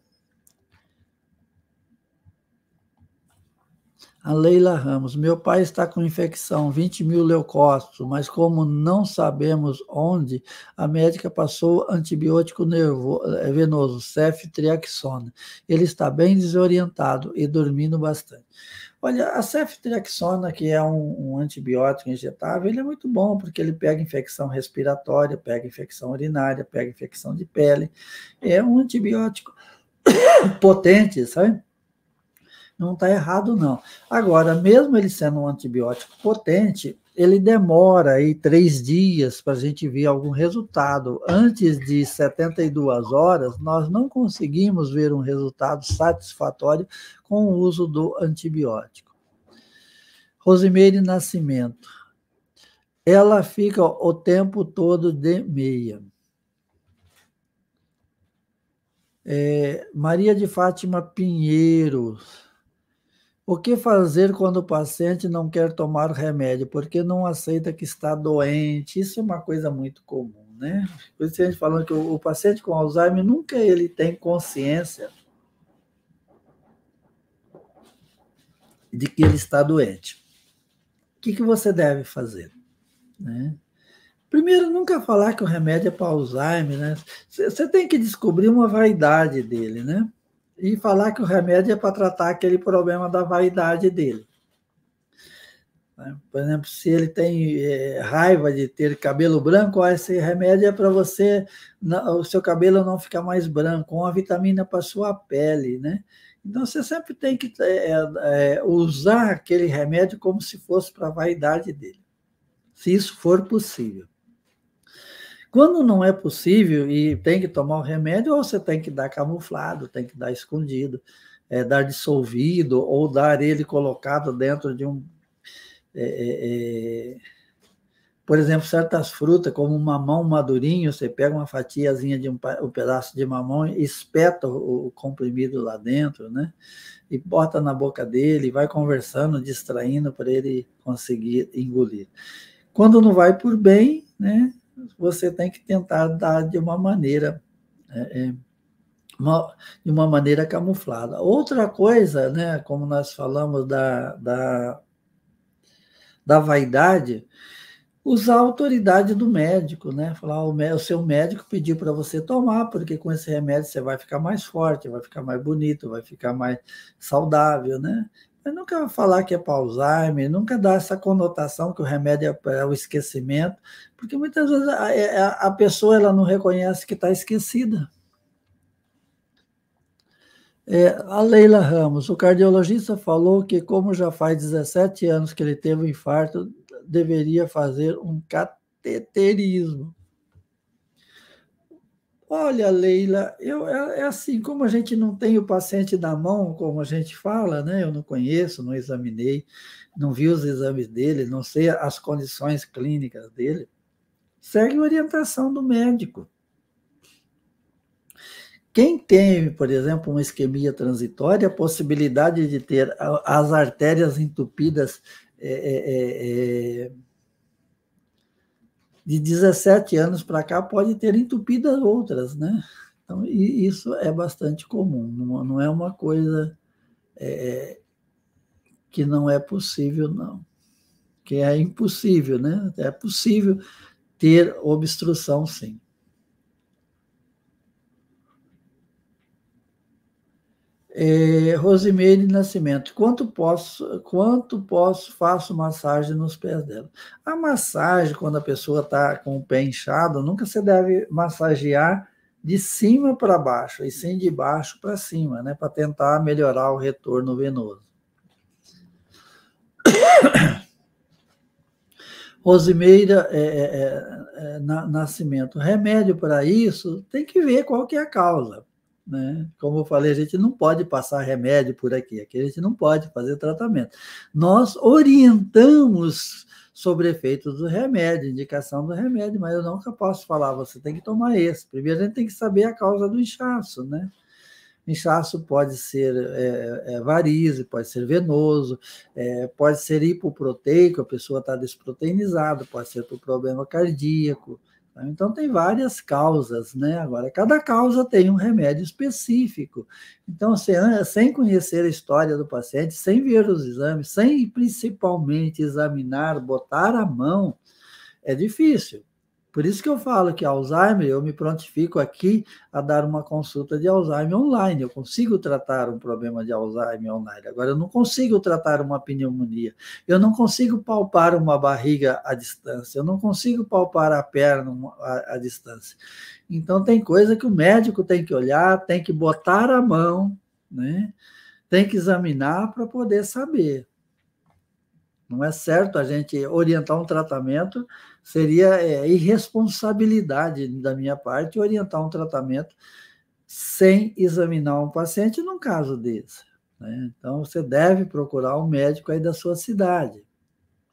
A Leila Ramos, meu pai está com infecção, 20 mil leucócitos, mas como não sabemos onde, a médica passou antibiótico eh, venoso, ceftriaxona. Ele está bem desorientado e dormindo bastante. Olha, a ceftriaxona, que é um, um antibiótico injetável, ele é muito bom, porque ele pega infecção respiratória, pega infecção urinária, pega infecção de pele. É um antibiótico potente, sabe? não está errado, não. Agora, mesmo ele sendo um antibiótico potente, ele demora aí três dias para a gente ver algum resultado. Antes de 72 horas, nós não conseguimos ver um resultado satisfatório com o uso do antibiótico. Rosimeire Nascimento. Ela fica o tempo todo de meia. É, Maria de Fátima Pinheiro o que fazer quando o paciente não quer tomar remédio porque não aceita que está doente? Isso é uma coisa muito comum, né? Por isso a gente falando que o, o paciente com Alzheimer nunca ele tem consciência de que ele está doente. O que, que você deve fazer? Né? Primeiro, nunca falar que o remédio é para Alzheimer, né? Você tem que descobrir uma vaidade dele, né? e falar que o remédio é para tratar aquele problema da vaidade dele. Né? Por exemplo, se ele tem é, raiva de ter cabelo branco, esse remédio é para você, o seu cabelo não ficar mais branco, uma vitamina para sua pele, né? Então você sempre tem que é, é, é usar aquele remédio como se fosse para a vaidade dele, se isso for possível. Quando não é possível e tem que tomar o remédio, ou você tem que dar camuflado, tem que dar escondido, é, dar dissolvido, ou dar ele colocado dentro de um. É, é, é por exemplo, certas frutas, como o mamão madurinho, você pega uma fatiazinha de um, um pedaço de mamão, espeta o, o, comprimido lá dentro, né? E bota na boca dele, vai conversando, distraindo para ele conseguir engolir. Quando não vai por bem, né? você tem que tentar dar de uma maneira. Né, é, uma, de uma maneira camuflada. Outra coisa, né, como nós falamos da, da, da vaidade, usar a autoridade do médico, né? Falar o, o seu médico pediu para você tomar, porque com esse remédio você vai ficar mais forte, vai ficar mais bonito, vai ficar mais saudável, né? nunca falar que é para Alzheimer, nunca dá essa conotação que o remédio é, é o esquecimento, porque muitas vezes a, a, é, é, a pessoa ela não reconhece que está esquecida. É, a Leila Ramos, o cardiologista falou que, como já faz 17 anos que ele teve um infarto, deveria fazer um cateterismo. Olha, Leila, eu, é, é, assim, como a gente não tem o paciente na mão, como a gente fala, né? Eu não conheço, não examinei, não vi os exames dele, não sei as condições clínicas dele. Segue a orientação do médico. Quem tem, por exemplo, uma isquemia transitória, a possibilidade de ter as artérias entupidas é, é, é, é de 17 anos para cá pode ter entupido as outras, né? Então, e isso é bastante comum, não, é uma coisa é, que não é possível, não. Que é impossível, né? É possível ter obstrução, sim. É, Rosimeire Nascimento, quanto posso, quanto posso, faço massagem nos pés dela. A massagem, quando a pessoa está com o pé inchado, nunca se deve massagear de cima para baixo, e sim de baixo para cima, né, para tentar melhorar o retorno venoso. Rosimeira é, é, é, é Nascimento, remédio para isso tem que ver qual que é a causa. Né? Como eu falei, a gente não pode passar remédio por aqui, aqui a gente não pode fazer tratamento. Nós orientamos sobre efeitos do remédio, indicação do remédio, mas eu nunca posso falar, você tem que tomar esse. Primeiro a gente tem que saber a causa do inchaço, né? Inchaço pode ser é, é, varize, pode ser venoso, é, pode ser hipoproteico, a pessoa está desproteinizada, pode ser por problema cardíaco, né? Então, tem várias causas, né? Agora, cada causa tem um remédio específico. Então, sem conhecer a história do paciente, sem ver os exames, sem principalmente examinar, botar a mão, é difícil. Por isso que eu falo que Alzheimer, eu me prontifico aqui a dar uma consulta de Alzheimer online. Eu consigo tratar um problema de Alzheimer online. Agora, eu não consigo tratar uma pneumonia. Eu não consigo palpar uma barriga à distância. Eu não consigo palpar a perna à, à distância. Então, tem coisa que o médico tem que olhar, tem que botar a mão, né? tem que examinar para poder saber. Não é certo a gente orientar um tratamento, seria é, irresponsabilidade da minha parte orientar um tratamento sem examinar um paciente num caso desse. Né? Então, você deve procurar um médico aí da sua cidade,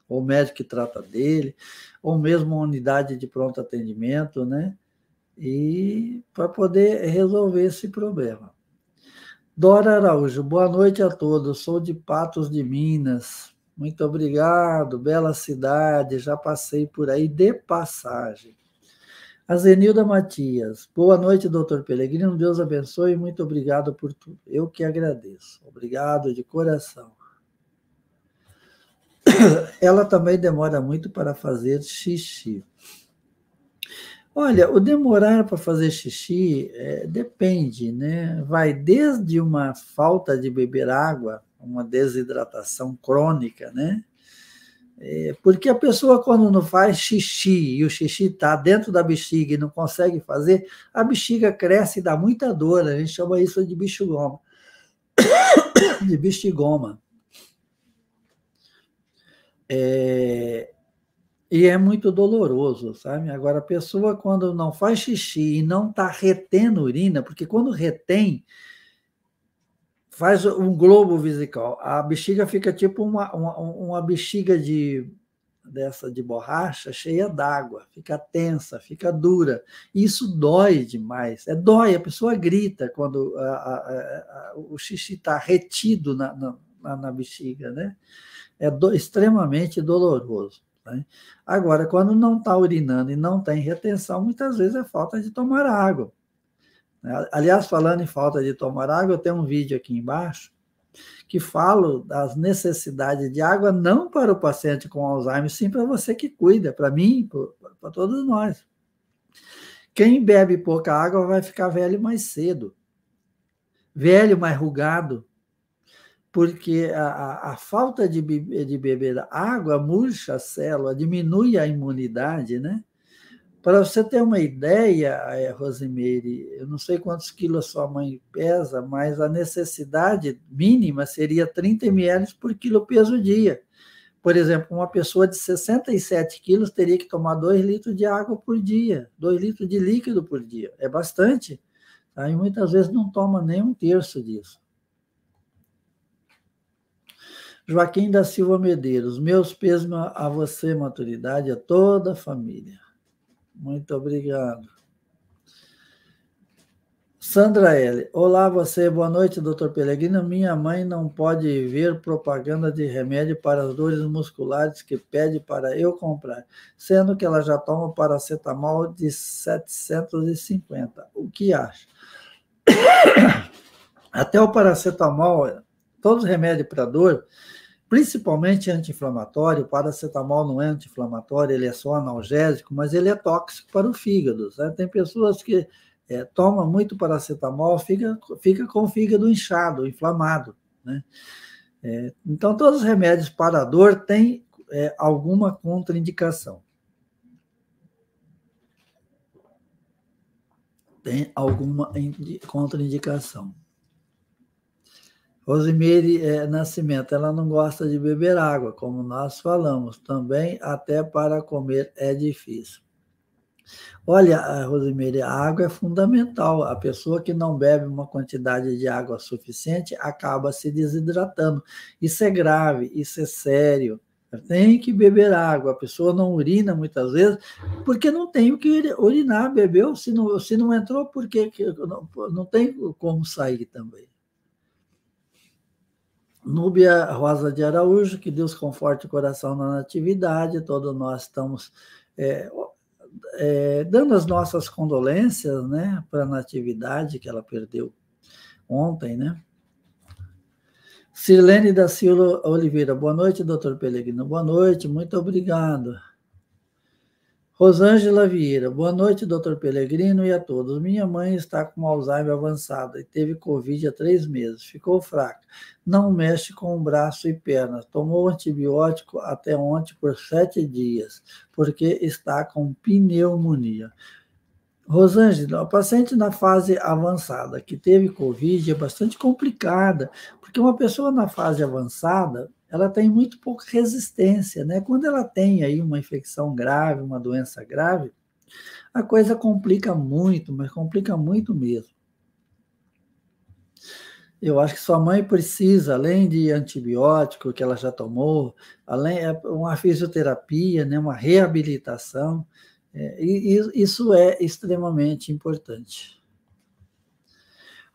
ou médico que trata dele, ou mesmo uma unidade de pronto atendimento, né? E para poder resolver esse problema. Dora Araújo, boa noite a todos. Sou de Patos de Minas, muito obrigado, bela cidade, já passei por aí de passagem. A Zenilda Matias, boa noite, doutor Pelegrino, Deus abençoe e muito obrigado por tudo. Eu que agradeço, obrigado de coração. Ela também demora muito para fazer xixi. Olha, o demorar para fazer xixi é, depende, né? Vai desde uma falta de beber água uma desidratação crônica, né? É, porque a pessoa, quando não faz xixi e o xixi está dentro da bexiga e não consegue fazer, a bexiga cresce e dá muita dor. Né? A gente chama isso de bichigoma. De bichigoma. É, e é muito doloroso, sabe? Agora, a pessoa, quando não faz xixi e não está retendo urina, porque quando retém, faz um globo vesical. A bexiga fica tipo uma, uma, uma bexiga de dessa de borracha cheia d'água, fica tensa, fica dura. Isso dói demais. É dói, a pessoa grita quando a, a, a, o xixi está retido na, na, na, bexiga, né? É do, extremamente doloroso. Né? Agora, quando não está urinando e não tem retenção, muitas vezes é falta de tomar água. Né? Aliás, falando em falta de tomar água, eu tenho um vídeo aqui embaixo que falo das necessidades de água não para o paciente com Alzheimer, sim para você que cuida, para mim, para todos nós. Quem bebe pouca água vai ficar velho mais cedo, velho mais rugado, porque a, a, a falta de, de beber água murcha a célula, diminui a imunidade, né? Para você ter uma ideia, eh, Rosemeire, eu não sei quantos quilos sua mãe pesa, mas a necessidade mínima seria 30 ml por quilo peso dia. Por exemplo, uma pessoa de 67 quilos teria que tomar 2 litros de água por dia, 2 litros de líquido por dia. É bastante. Tá? E muitas vezes não toma nem um terço disso. Joaquim da Silva Medeiros, meus pesos a você, maturidade, a toda a família. Muito obrigado. Sandra L. Olá, você. Boa noite, doutor Pelegrino. Minha mãe não pode ver propaganda de remédio para as dores musculares que pede para eu comprar, sendo que ela já toma paracetamol de 750. O que acha? Até o paracetamol, todos os remédios para dor, principalmente anti-inflamatório. O paracetamol não é anti-inflamatório, ele é só analgésico, mas ele é tóxico para o fígado. Né? Tem pessoas que é, tomam muito paracetamol, fica, fica com o fígado inchado, inflamado. Né? É, então, todos os remédios para a dor têm é, alguma contraindicação. Tem alguma contraindicação. Rosimeire é, Nascimento, ela não gosta de beber água, como nós falamos, também até para comer é difícil. Olha, Rosimeire, a água é fundamental. A pessoa que não bebe uma quantidade de água suficiente acaba se desidratando. Isso é grave, isso é sério. Tem que beber água. A pessoa não urina muitas vezes porque não tem o que urinar. Bebeu, se não, se não entrou, porque não, não tem como sair também. Núbia Rosa de Araújo, que Deus conforte o coração na natividade, todos nós estamos é, é, dando as nossas condolências né, para a natividade que ela perdeu ontem, né? Sirlene da Silva Oliveira, boa noite, doutor Pelegrino, boa noite, muito obrigado. Rosângela Vieira, boa noite, doutor Pelegrino e a todos. Minha mãe está com Alzheimer avançada e teve Covid há três meses. Ficou fraca. Não mexe com o braço e pernas. Tomou antibiótico até ontem por sete dias, porque está com pneumonia. Rosângela, a paciente na fase avançada que teve Covid é bastante complicada, porque uma pessoa na fase avançada, ela tem muito pouca resistência, né? Quando ela tem aí uma infecção grave, uma doença grave, a coisa complica muito, mas complica muito mesmo. Eu acho que sua mãe precisa, além de antibiótico que ela já tomou, além é, uma fisioterapia, né, uma reabilitação, é, e, e isso é extremamente importante.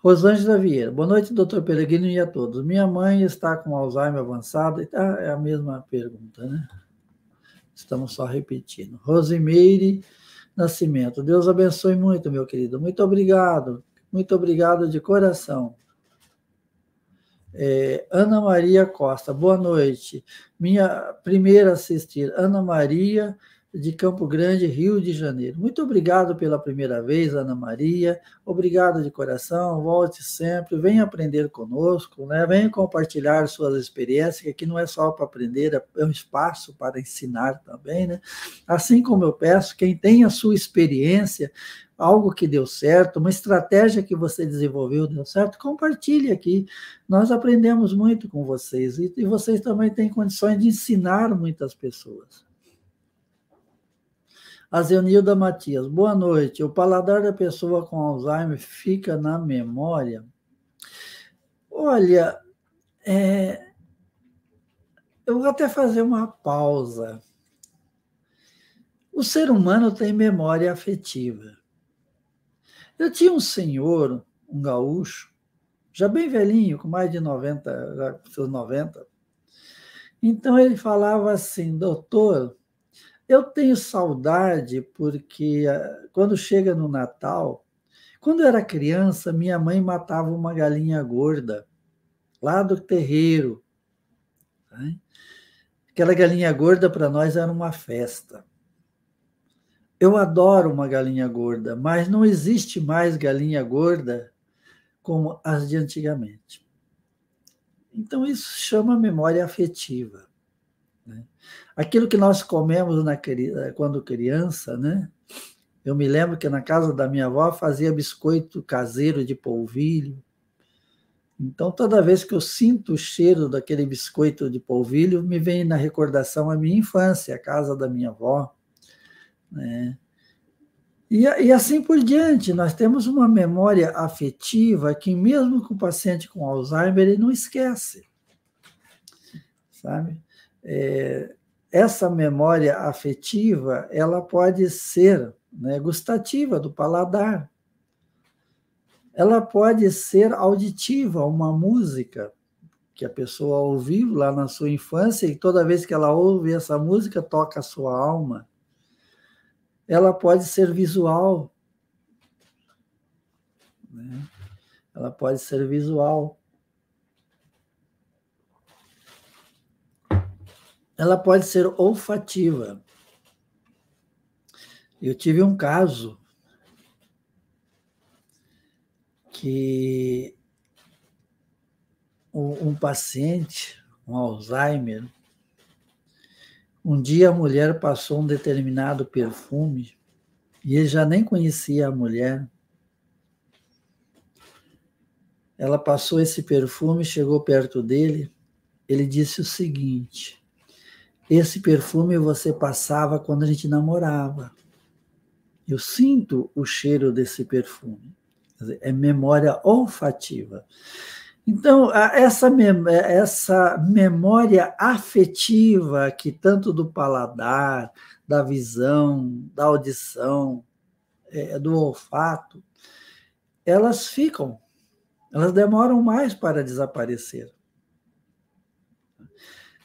Rosângela Vieira. Boa noite, doutor Peregrino e a todos. Minha mãe está com Alzheimer avançado. Ah, é a mesma pergunta, né? Estamos só repetindo. Rosimeire Nascimento. Deus abençoe muito, meu querido. Muito obrigado. Muito obrigado de coração. É, Ana Maria Costa. Boa noite. Minha primeira a assistir. Ana Maria de Campo Grande, Rio de Janeiro. Muito obrigado pela primeira vez, Ana Maria. Obrigado de coração. Volte sempre, venha aprender conosco, né? Venha compartilhar suas experiências, que aqui não é só para aprender, é um espaço para ensinar também, né? Assim como eu peço, quem tem a sua experiência, algo que deu certo, uma estratégia que você desenvolveu deu certo, compartilhe aqui. Nós aprendemos muito com vocês e, e vocês também têm condições de ensinar muitas pessoas. A Zenilda Matias, boa noite. O paladar da pessoa com Alzheimer fica na memória? Olha, é, eu vou até fazer uma pausa. O ser humano tem memória afetiva. Eu tinha um senhor, um gaúcho, já bem velhinho, com mais de 90, seus 90. Então ele falava assim, doutor, eu tenho saudade porque eh, quando chega no Natal, quando eu era criança, minha mãe matava uma galinha gorda lá do terreiro. Né? Aquela galinha gorda para nós era uma festa. Eu adoro uma galinha gorda, mas não existe mais galinha gorda como as de antigamente. Então, isso chama memória afetiva. Né? Aquilo que nós comemos na, eh, quando criança, né? eu me lembro que na casa da minha avó fazia biscoito caseiro de polvilho. Então, toda vez que eu sinto o cheiro daquele biscoito de polvilho, me vem na recordação a minha infância, a casa da minha avó. Né? E, e, assim por diante, nós temos uma memória afetiva que, mesmo com o paciente com Alzheimer, ele não esquece. Sabe? é, essa memória afetiva ela pode ser né, gustativa do paladar, ela pode ser auditiva, uma música que a pessoa ouviu lá na sua infância e toda vez que ela ouve essa música toca a sua alma. Ela pode ser visual, né? ela pode ser visual. ela pode ser olfativa. Eu tive um caso que um paciente, um Alzheimer, um dia a mulher passou um determinado perfume e ele já nem conhecia a mulher. Ela passou esse perfume, chegou perto dele, ele disse o seguinte: esse perfume você passava quando a gente namorava. Eu sinto o cheiro desse perfume. é memória olfativa. Então, essa, mem é, essa memória afetiva que tanto do paladar, da visão, da audição, é, do olfato, elas ficam, elas demoram mais para desaparecer.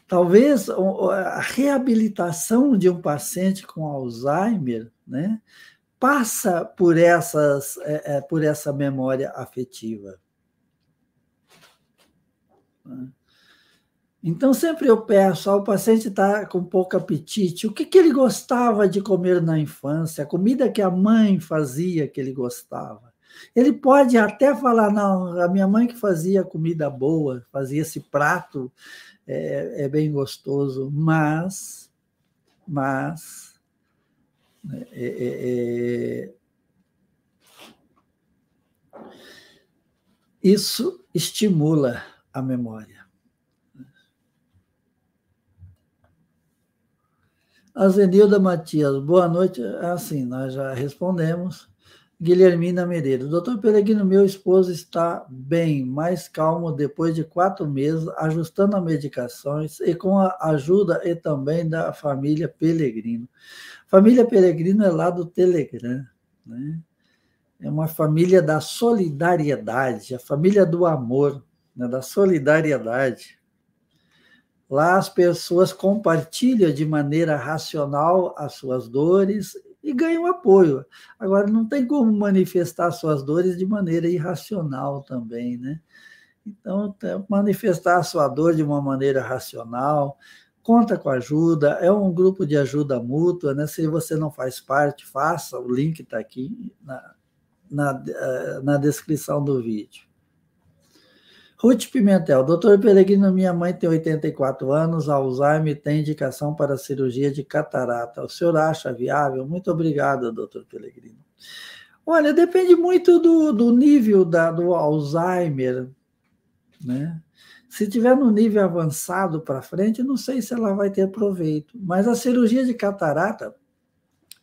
Talvez a reabilitação de um paciente com Alzheimer né, passa por, essas, é, é, por essa memória afetiva. Então, sempre eu peço, ao ah, o paciente está com pouco apetite, o que, que ele gostava de comer na infância? A comida que a mãe fazia que ele gostava. Ele pode até falar, não, a minha mãe que fazia comida boa, fazia esse prato é, é bem gostoso, mas, mas né, é, é, é, isso estimula a memória. A Zenilda Matias, boa noite. Assim, ah, nós já respondemos. Guilhermina Medeiros, Doutor Peregrino, meu esposo está bem, mais calmo depois de quatro meses, ajustando as medicações e com a ajuda e também da família Peregrino. Família Peregrino é lá do Telegram, né? É uma família da solidariedade, a família do amor, né? da solidariedade. Lá as pessoas compartilham de maneira racional as suas dores e ganham apoio. Agora, não tem como manifestar suas dores de maneira irracional também, né? Então, é, manifestar sua dor de uma maneira racional, conta com ajuda, é um grupo de ajuda mútua, né? Se você não faz parte, faça, o link está aqui na, na, eh, na descrição do vídeo. Ruth Pimentel, doutor Peregrino, minha mãe tem 84 anos, Alzheimer tem indicação para cirurgia de catarata. O senhor acha viável? Muito obrigado, doutor Peregrino. Olha, depende muito do, do nível da, do Alzheimer, né? Se tiver no nível avançado para frente, não sei se ela vai ter proveito. Mas a cirurgia de catarata,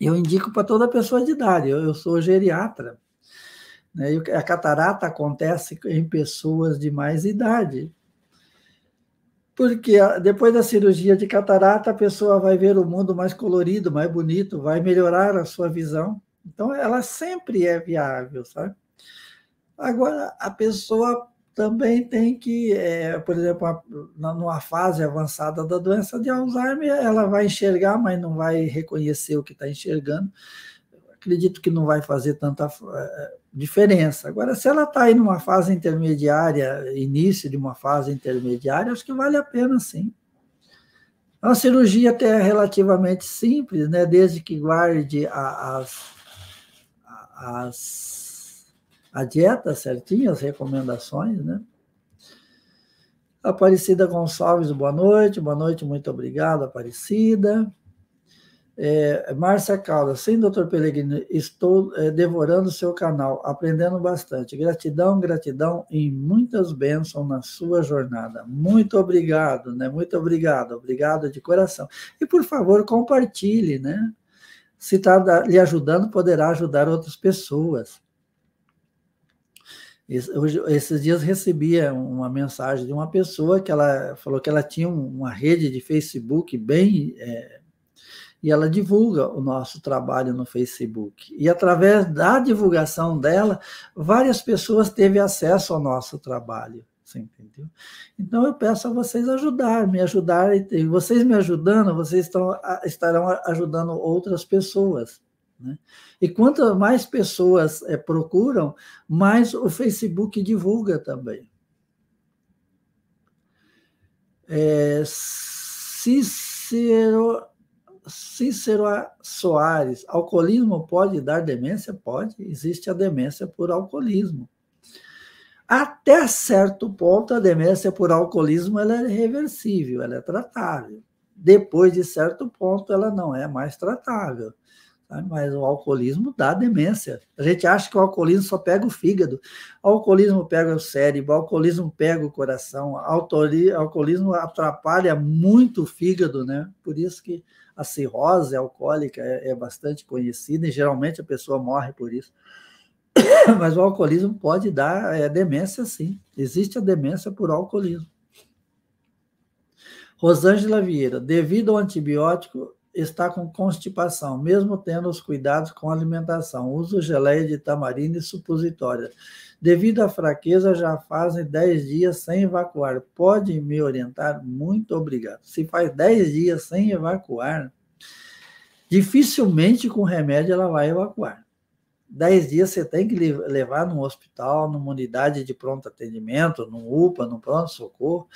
eu indico para toda pessoa de idade. Eu, eu sou geriatra. Né? E a catarata acontece em pessoas de mais idade. Porque ah, depois da cirurgia de catarata, a pessoa vai ver o mundo mais colorido, mais bonito, vai melhorar a sua visão. Então, ela sempre é viável, sabe? Agora, a pessoa também tem que, é, por exemplo, numa fase avançada da doença de Alzheimer, ela vai enxergar, mas não vai reconhecer o que está enxergando. Acredito que não vai fazer tanta eh, diferença. Agora, se ela está aí numa fase intermediária, início de uma fase intermediária, acho que vale a pena sim. É a cirurgia até é relativamente simples, né? desde que guarde a, as, as, a dieta certinha, as recomendações. Né? Aparecida Gonçalves, boa noite. Boa noite, muito obrigado, Aparecida. É, Márcia Caldas, sim, doutor Pelegrino, estou é, devorando seu canal, aprendendo bastante. Gratidão, gratidão e muitas bênçãos na sua jornada. Muito obrigado, né? Muito obrigado, obrigado de coração. E por favor, compartilhe, né? Se está lhe ajudando, poderá ajudar outras pessoas. Esses dias recebia é, uma mensagem de uma pessoa que ela falou que ela tinha uma rede de Facebook bem. É, e ela divulga o nosso trabalho no Facebook. E através da divulgação dela, várias pessoas teve acesso ao nosso trabalho. Você entendeu? Então eu peço a vocês ajudar, me ajudar, e vocês me ajudando, vocês estão, estarão ajudando outras pessoas. Né? E quanto mais pessoas é, procuram, mais o Facebook divulga também. É, Cícero Cícero Soares, alcoolismo pode dar demência? Pode, existe a demência por alcoolismo. Até certo ponto, a demência por alcoolismo ela é reversível, ela é tratável. Depois de certo ponto, ela não é mais tratável. Tá? Mas o alcoolismo dá demência. A gente acha que o alcoolismo só pega o fígado. O alcoolismo pega o cérebro, o alcoolismo pega o coração, o alcoolismo atrapalha muito o fígado, né? Por isso que a cirrose alcoólica é, é bastante conhecida e geralmente a pessoa morre por isso. Mas o alcoolismo pode dar é, demência, sim. Existe a demência por alcoolismo. Rosângela Vieira, devido ao antibiótico, está com constipação, mesmo tendo os cuidados com a alimentação. Uso geleia de tamarindo e supositória. Devido à fraqueza, já fazem 10 dias sem evacuar. Pode me orientar? Muito obrigado. Se faz 10 dias sem evacuar, dificilmente com remédio ela vai evacuar. 10 dias você tem que levar num hospital, numa unidade de pronto atendimento, num UPA, num pronto-socorro.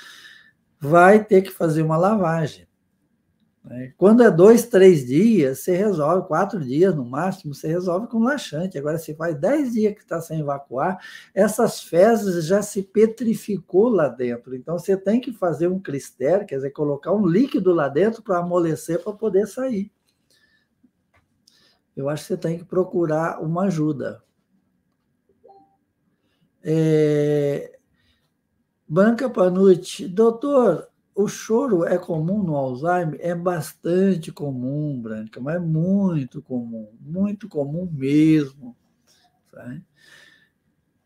Vai ter que fazer uma lavagem né? Quando é dois, três dias, você resolve, quatro dias no máximo, você resolve com laxante. Agora, se faz dez dias que está sem evacuar, essas fezes já se petrificou lá dentro. Então, você tem que fazer um clister, quer dizer, colocar um líquido lá dentro para amolecer, para poder sair. Eu acho que você tem que procurar uma ajuda. É... Panucci, doutor, o choro é comum no Alzheimer? É bastante comum, Branca, mas é muito comum, muito comum mesmo. Sabe?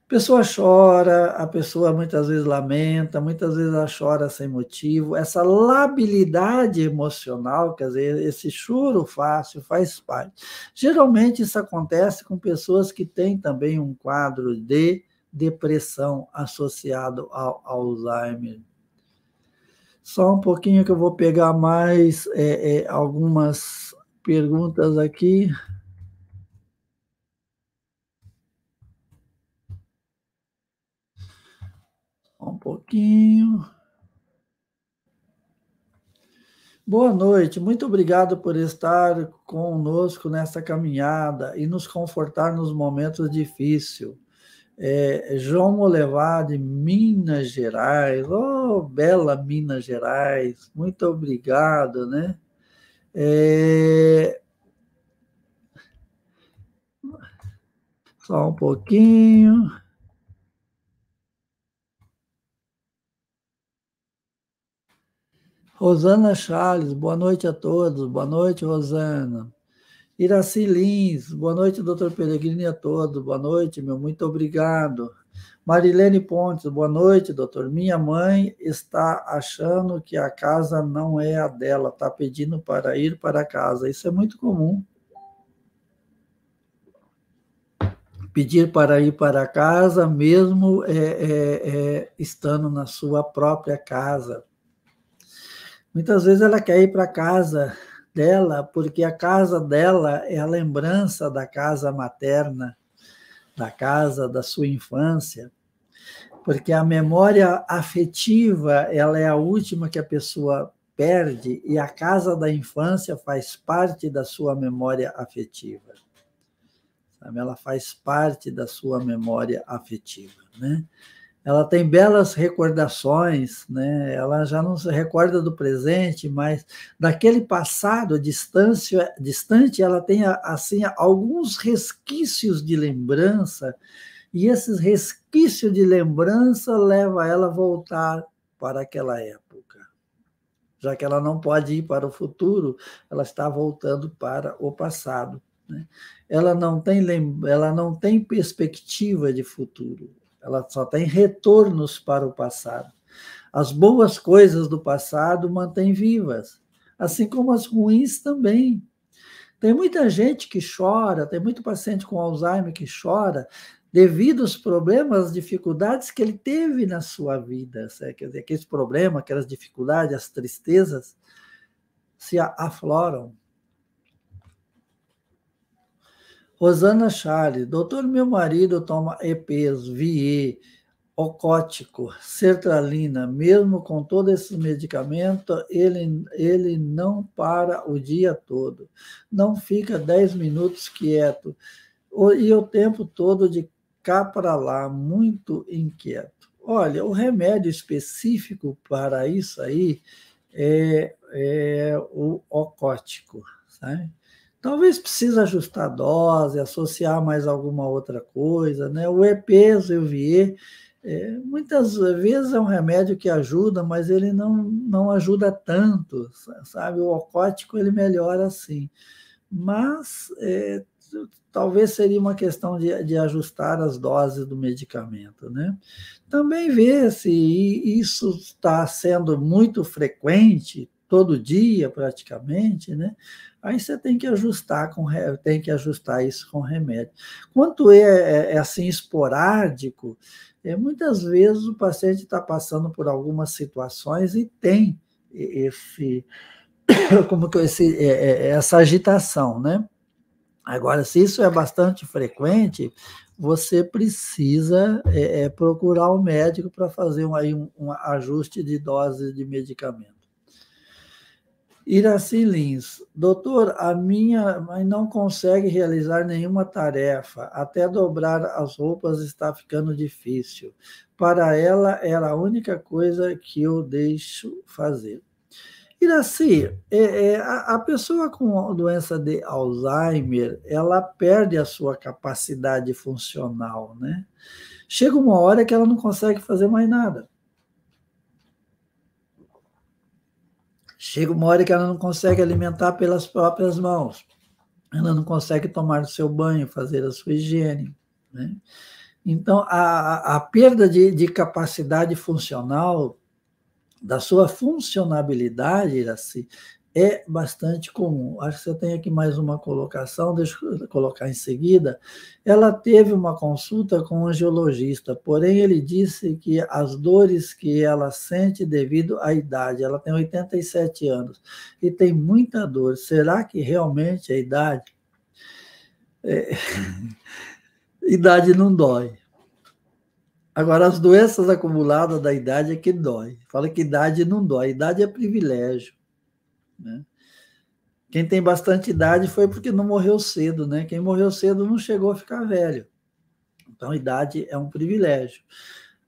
A pessoa chora, a pessoa muitas vezes lamenta, muitas vezes ela chora sem motivo. Essa labilidade emocional, quer dizer, esse choro fácil faz parte. Geralmente isso acontece com pessoas que têm também um quadro de depressão associado ao Alzheimer só um pouquinho que eu vou pegar mais é, é, algumas perguntas aqui. Um pouquinho. Boa noite, muito obrigado por estar conosco nessa caminhada e nos confortar nos momentos difíceis é, João Molevar, de Minas Gerais, oh, bela Minas Gerais, muito obrigado, né? É... Só um pouquinho. Rosana Charles, boa noite a todos. Boa noite, Rosana. Iraci Lins, boa noite, doutor Peregrini a todos, boa noite, meu muito obrigado. Marilene Pontes, boa noite, doutor. Minha mãe está achando que a casa não é a dela, está pedindo para ir para casa. Isso é muito comum. Pedir para ir para casa, mesmo é, é, é, estando na sua própria casa. Muitas vezes ela quer ir para casa dela, porque a casa dela é a lembrança da casa materna, da casa da sua infância, porque a memória afetiva ela é a última que a pessoa perde e a casa da infância faz parte da sua memória afetiva. Ela faz parte da sua memória afetiva, né? ela tem belas recordações, né? ela já não se recorda do presente, mas daquele passado distância, distante, ela tem assim alguns resquícios de lembrança, e esses resquícios de lembrança leva ela a voltar para aquela época. Já que ela não pode ir para o futuro, ela está voltando para o passado. Né? Ela, não tem, ela não tem perspectiva de futuro ela só tem retornos para o passado. As boas coisas do passado mantêm vivas, assim como as ruins também. Tem muita gente que chora, tem muito paciente com Alzheimer que chora devido aos problemas, às dificuldades que ele teve na sua vida. Certo? Quer dizer, aqueles problemas, aquelas dificuldades, as tristezas se afloram Rosana Chale, doutor, meu marido toma EPs, VIE, ocótico, sertralina, mesmo com todos esses medicamentos, ele, ele não para o dia todo, não fica 10 minutos quieto, e o tempo todo de cá para lá, muito inquieto. Olha, o remédio específico para isso aí é, é o ocótico, sabe? Né? Talvez precise ajustar a dose, associar mais alguma outra coisa, né? O EPs, o Vier, é, muitas vezes é um remédio que ajuda, mas ele não, não ajuda tanto, sabe? O ocótico ele melhora assim. Mas é, talvez seria uma questão de, de, ajustar as doses do medicamento, né? Também ver se isso está sendo muito frequente, todo dia praticamente, né? Aí você tem que ajustar com tem que ajustar isso com remédio. Quanto é, é, é assim esporádico, é, muitas vezes o paciente está passando por algumas situações e tem esse como que esse, é, é, é essa agitação, né? Agora, se isso é bastante frequente, você precisa é, procurar o um médico para fazer um, aí um, um ajuste de dose de medicamento. Iraci Lins, doutor, a minha mãe não consegue realizar nenhuma tarefa, até dobrar as roupas está ficando difícil. Para ela era a única coisa que eu deixo fazer. Iraci, é, é, a, a pessoa com doença de Alzheimer, ela perde a sua capacidade funcional, né? Chega uma hora que ela não consegue fazer mais nada. Chega uma hora que ela não consegue alimentar pelas próprias mãos. Ela não consegue tomar o seu banho, fazer a sua higiene. Né? Então, a, a perda de, de capacidade funcional da sua funcionabilidade, assim é bastante comum. Acho que você tem aqui mais uma colocação, deixa eu colocar em seguida. Ela teve uma consulta com um geologista, porém ele disse que as dores que ela sente devido à idade, ela tem 87 anos e tem muita dor. Será que realmente a idade? É... idade não dói. Agora, as doenças acumuladas da idade é que dói. Fala que idade não dói, idade é privilégio. Né? Quem tem bastante idade foi porque não morreu cedo, né? Quem morreu cedo não chegou a ficar velho. Então, idade é um privilégio.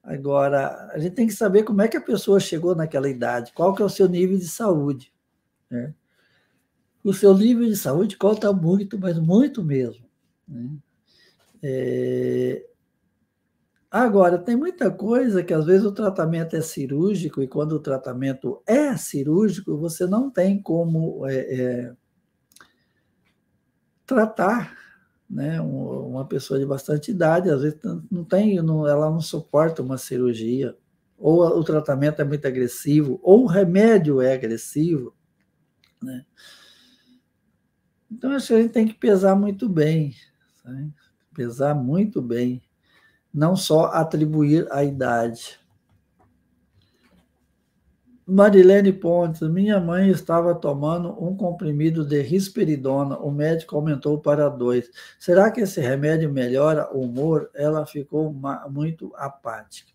Agora, a gente tem que saber como é que a pessoa chegou naquela idade, qual que é o seu nível de saúde. Né? O seu nível de saúde conta muito, mas muito mesmo. Né? É, Agora, tem muita coisa que às vezes o tratamento é cirúrgico, e quando o tratamento é cirúrgico, você não tem como é, é, tratar né? uma pessoa de bastante idade, às vezes não tem, não, ela não suporta uma cirurgia, ou o tratamento é muito agressivo, ou o remédio é agressivo. Né? Então, acho que a gente tem que pesar muito bem, pesar muito bem não só atribuir a idade. Marilene Pontes, minha mãe estava tomando um comprimido de risperidona, o médico aumentou para dois. Será que esse remédio melhora o humor? Ela ficou muito apática.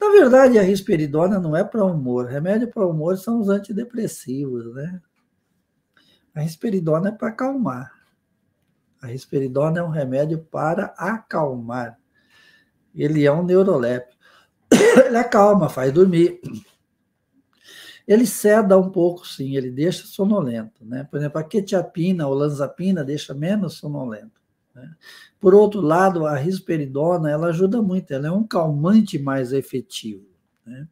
Na verdade, a risperidona não é para humor. Remédio para humor são os antidepressivos, né? A risperidona é para acalmar. A risperidona é um remédio para acalmar. Ele é um neurolep, Ele acalma, faz dormir. Ele ceda um pouco, sim, ele deixa sonolento. Né? Por exemplo, a quetiapina ou lanzapina deixa menos sonolento. Né? Por outro lado, a risperidona ela ajuda muito, ela é um calmante mais efetivo. Né?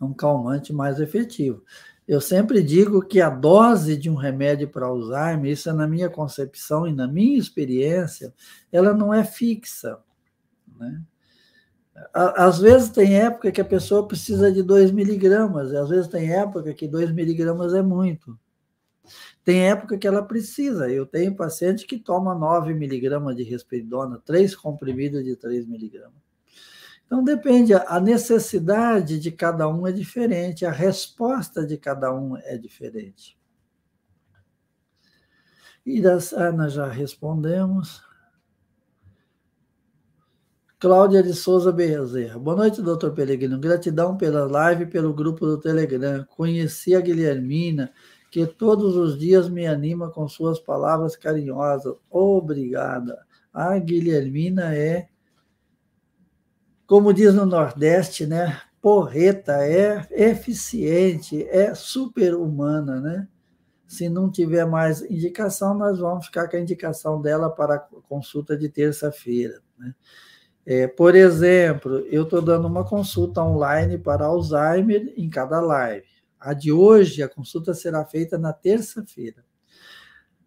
É um calmante mais efetivo. Eu sempre digo que a dose de um remédio para Alzheimer, isso é na minha concepção e na minha experiência, ela não é fixa. Né? Às vezes tem época que a pessoa precisa de 2 miligramas, às vezes tem época que 2 miligramas é muito. Tem época que ela precisa. Eu tenho paciente que toma 9 miligramas de risperidona, 3 comprimidos de 3 miligramas. Então, depende, a necessidade de cada um é diferente, a resposta de cada um é diferente. E das Ana já respondemos. Cláudia de Souza Bezerra. Boa noite, doutor Pelegrino. Gratidão pela live e pelo grupo do Telegram. Conheci a Guilhermina, que todos os dias me anima com suas palavras carinhosas. Obrigada. A Guilhermina é como diz no Nordeste, né? Porreta é eficiente, é super-humana, né? Se não tiver mais indicação, nós vamos ficar com a indicação dela para a consulta de terça-feira. Né? É, por exemplo, eu estou dando uma consulta online para Alzheimer em cada live. A de hoje, a consulta será feita na terça-feira.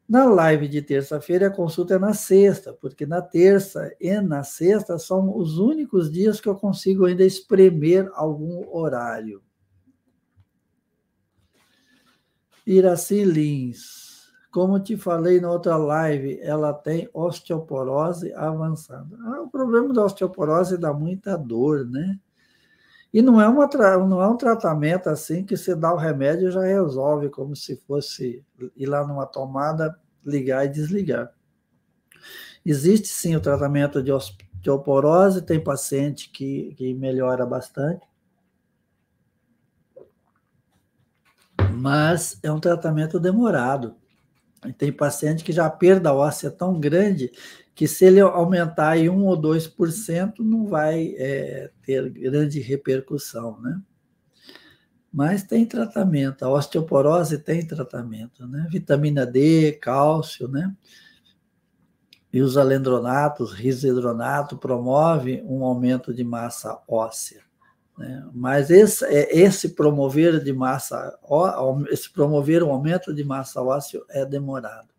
Na live de terça-feira, a consulta é na sexta, porque na terça e na sexta são os únicos dias que eu consigo ainda espremer algum horário. Iraci Lins. Como te falei na outra live, ela tem osteoporose avançada. Ah, o problema da osteoporose dá muita dor, né? E não é, uma, não é um tratamento assim que você dá o remédio e já resolve, como se fosse ir lá numa tomada, ligar e desligar. Existe sim o tratamento de osteoporose, tem paciente que, que melhora bastante, mas é um tratamento demorado. Tem paciente que já a óssea é tão grande que se ele aumentar em 1 ou 2%, não vai é, ter grande repercussão, né? Mas tem tratamento, a osteoporose tem tratamento, né? Vitamina D, cálcio, né? E os alendronatos, risedronato promove um aumento de massa óssea. Né? Mas esse, é, esse promover de massa, esse promover um aumento de massa óssea é demorado.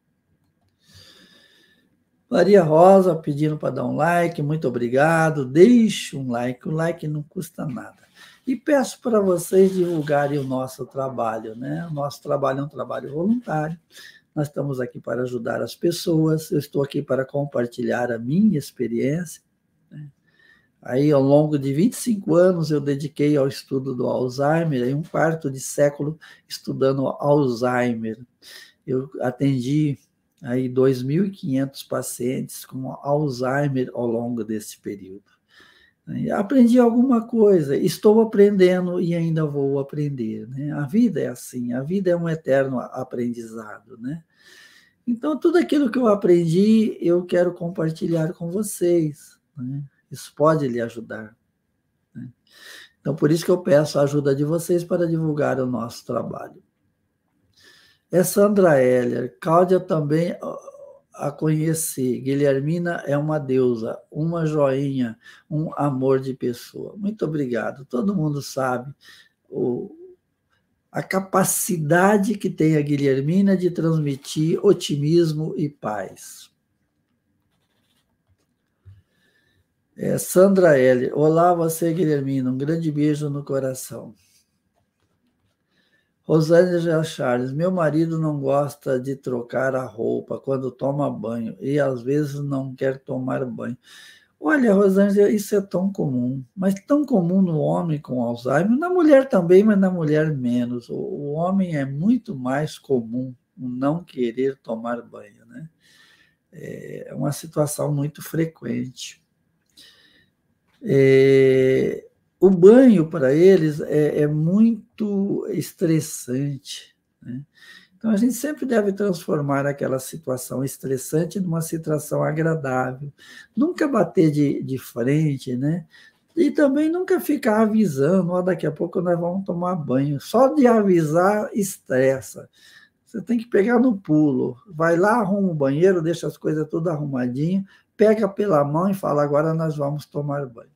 Maria Rosa pedindo para dar um like, muito obrigado. Deixe um like, o like não custa nada. E peço para vocês divulgarem o nosso trabalho, né? O nosso trabalho é um trabalho voluntário. Nós estamos aqui para ajudar as pessoas. Eu estou aqui para compartilhar a minha experiência. Né? Aí, ao longo de 25 anos, eu dediquei ao estudo do Alzheimer, aí um quarto de século estudando Alzheimer. Eu atendi aí 2.500 pacientes com Alzheimer ao longo desse período. Aprendi alguma coisa, estou aprendendo e ainda vou aprender. Né? A vida é assim, a vida é um eterno aprendizado. Né? Então, tudo aquilo que eu aprendi, eu quero compartilhar com vocês. Né? Isso pode lhe ajudar. Né? Então, por isso que eu peço a ajuda de vocês para divulgar o nosso trabalho. É Sandra Heller. Cláudia também a conheci. Guilhermina é uma deusa, uma joinha, um amor de pessoa. Muito obrigado. Todo mundo sabe o, a capacidade que tem a Guilhermina de transmitir otimismo e paz. É, Sandra L. Olá, você, Guilhermina. Um grande beijo no coração. Rosângela Charles, meu marido não gosta de trocar a roupa quando toma banho e às vezes não quer tomar banho. Olha, Rosângela, isso é tão comum, mas tão comum no homem com Alzheimer, na mulher também, mas na mulher menos. O, o homem é muito mais comum o não querer tomar banho, né? É, é uma situação muito frequente. É, o banho para eles é, é muito estressante. Né? Então, a gente sempre deve transformar aquela situação estressante numa situação agradável. Nunca bater de, de frente, né? E também nunca ficar avisando, ó, daqui a pouco nós vamos tomar banho. Só de avisar estressa. Você tem que pegar no pulo. Vai lá, arruma o banheiro, deixa as coisas todas arrumadinho, pega pela mão e fala: agora nós vamos tomar banho.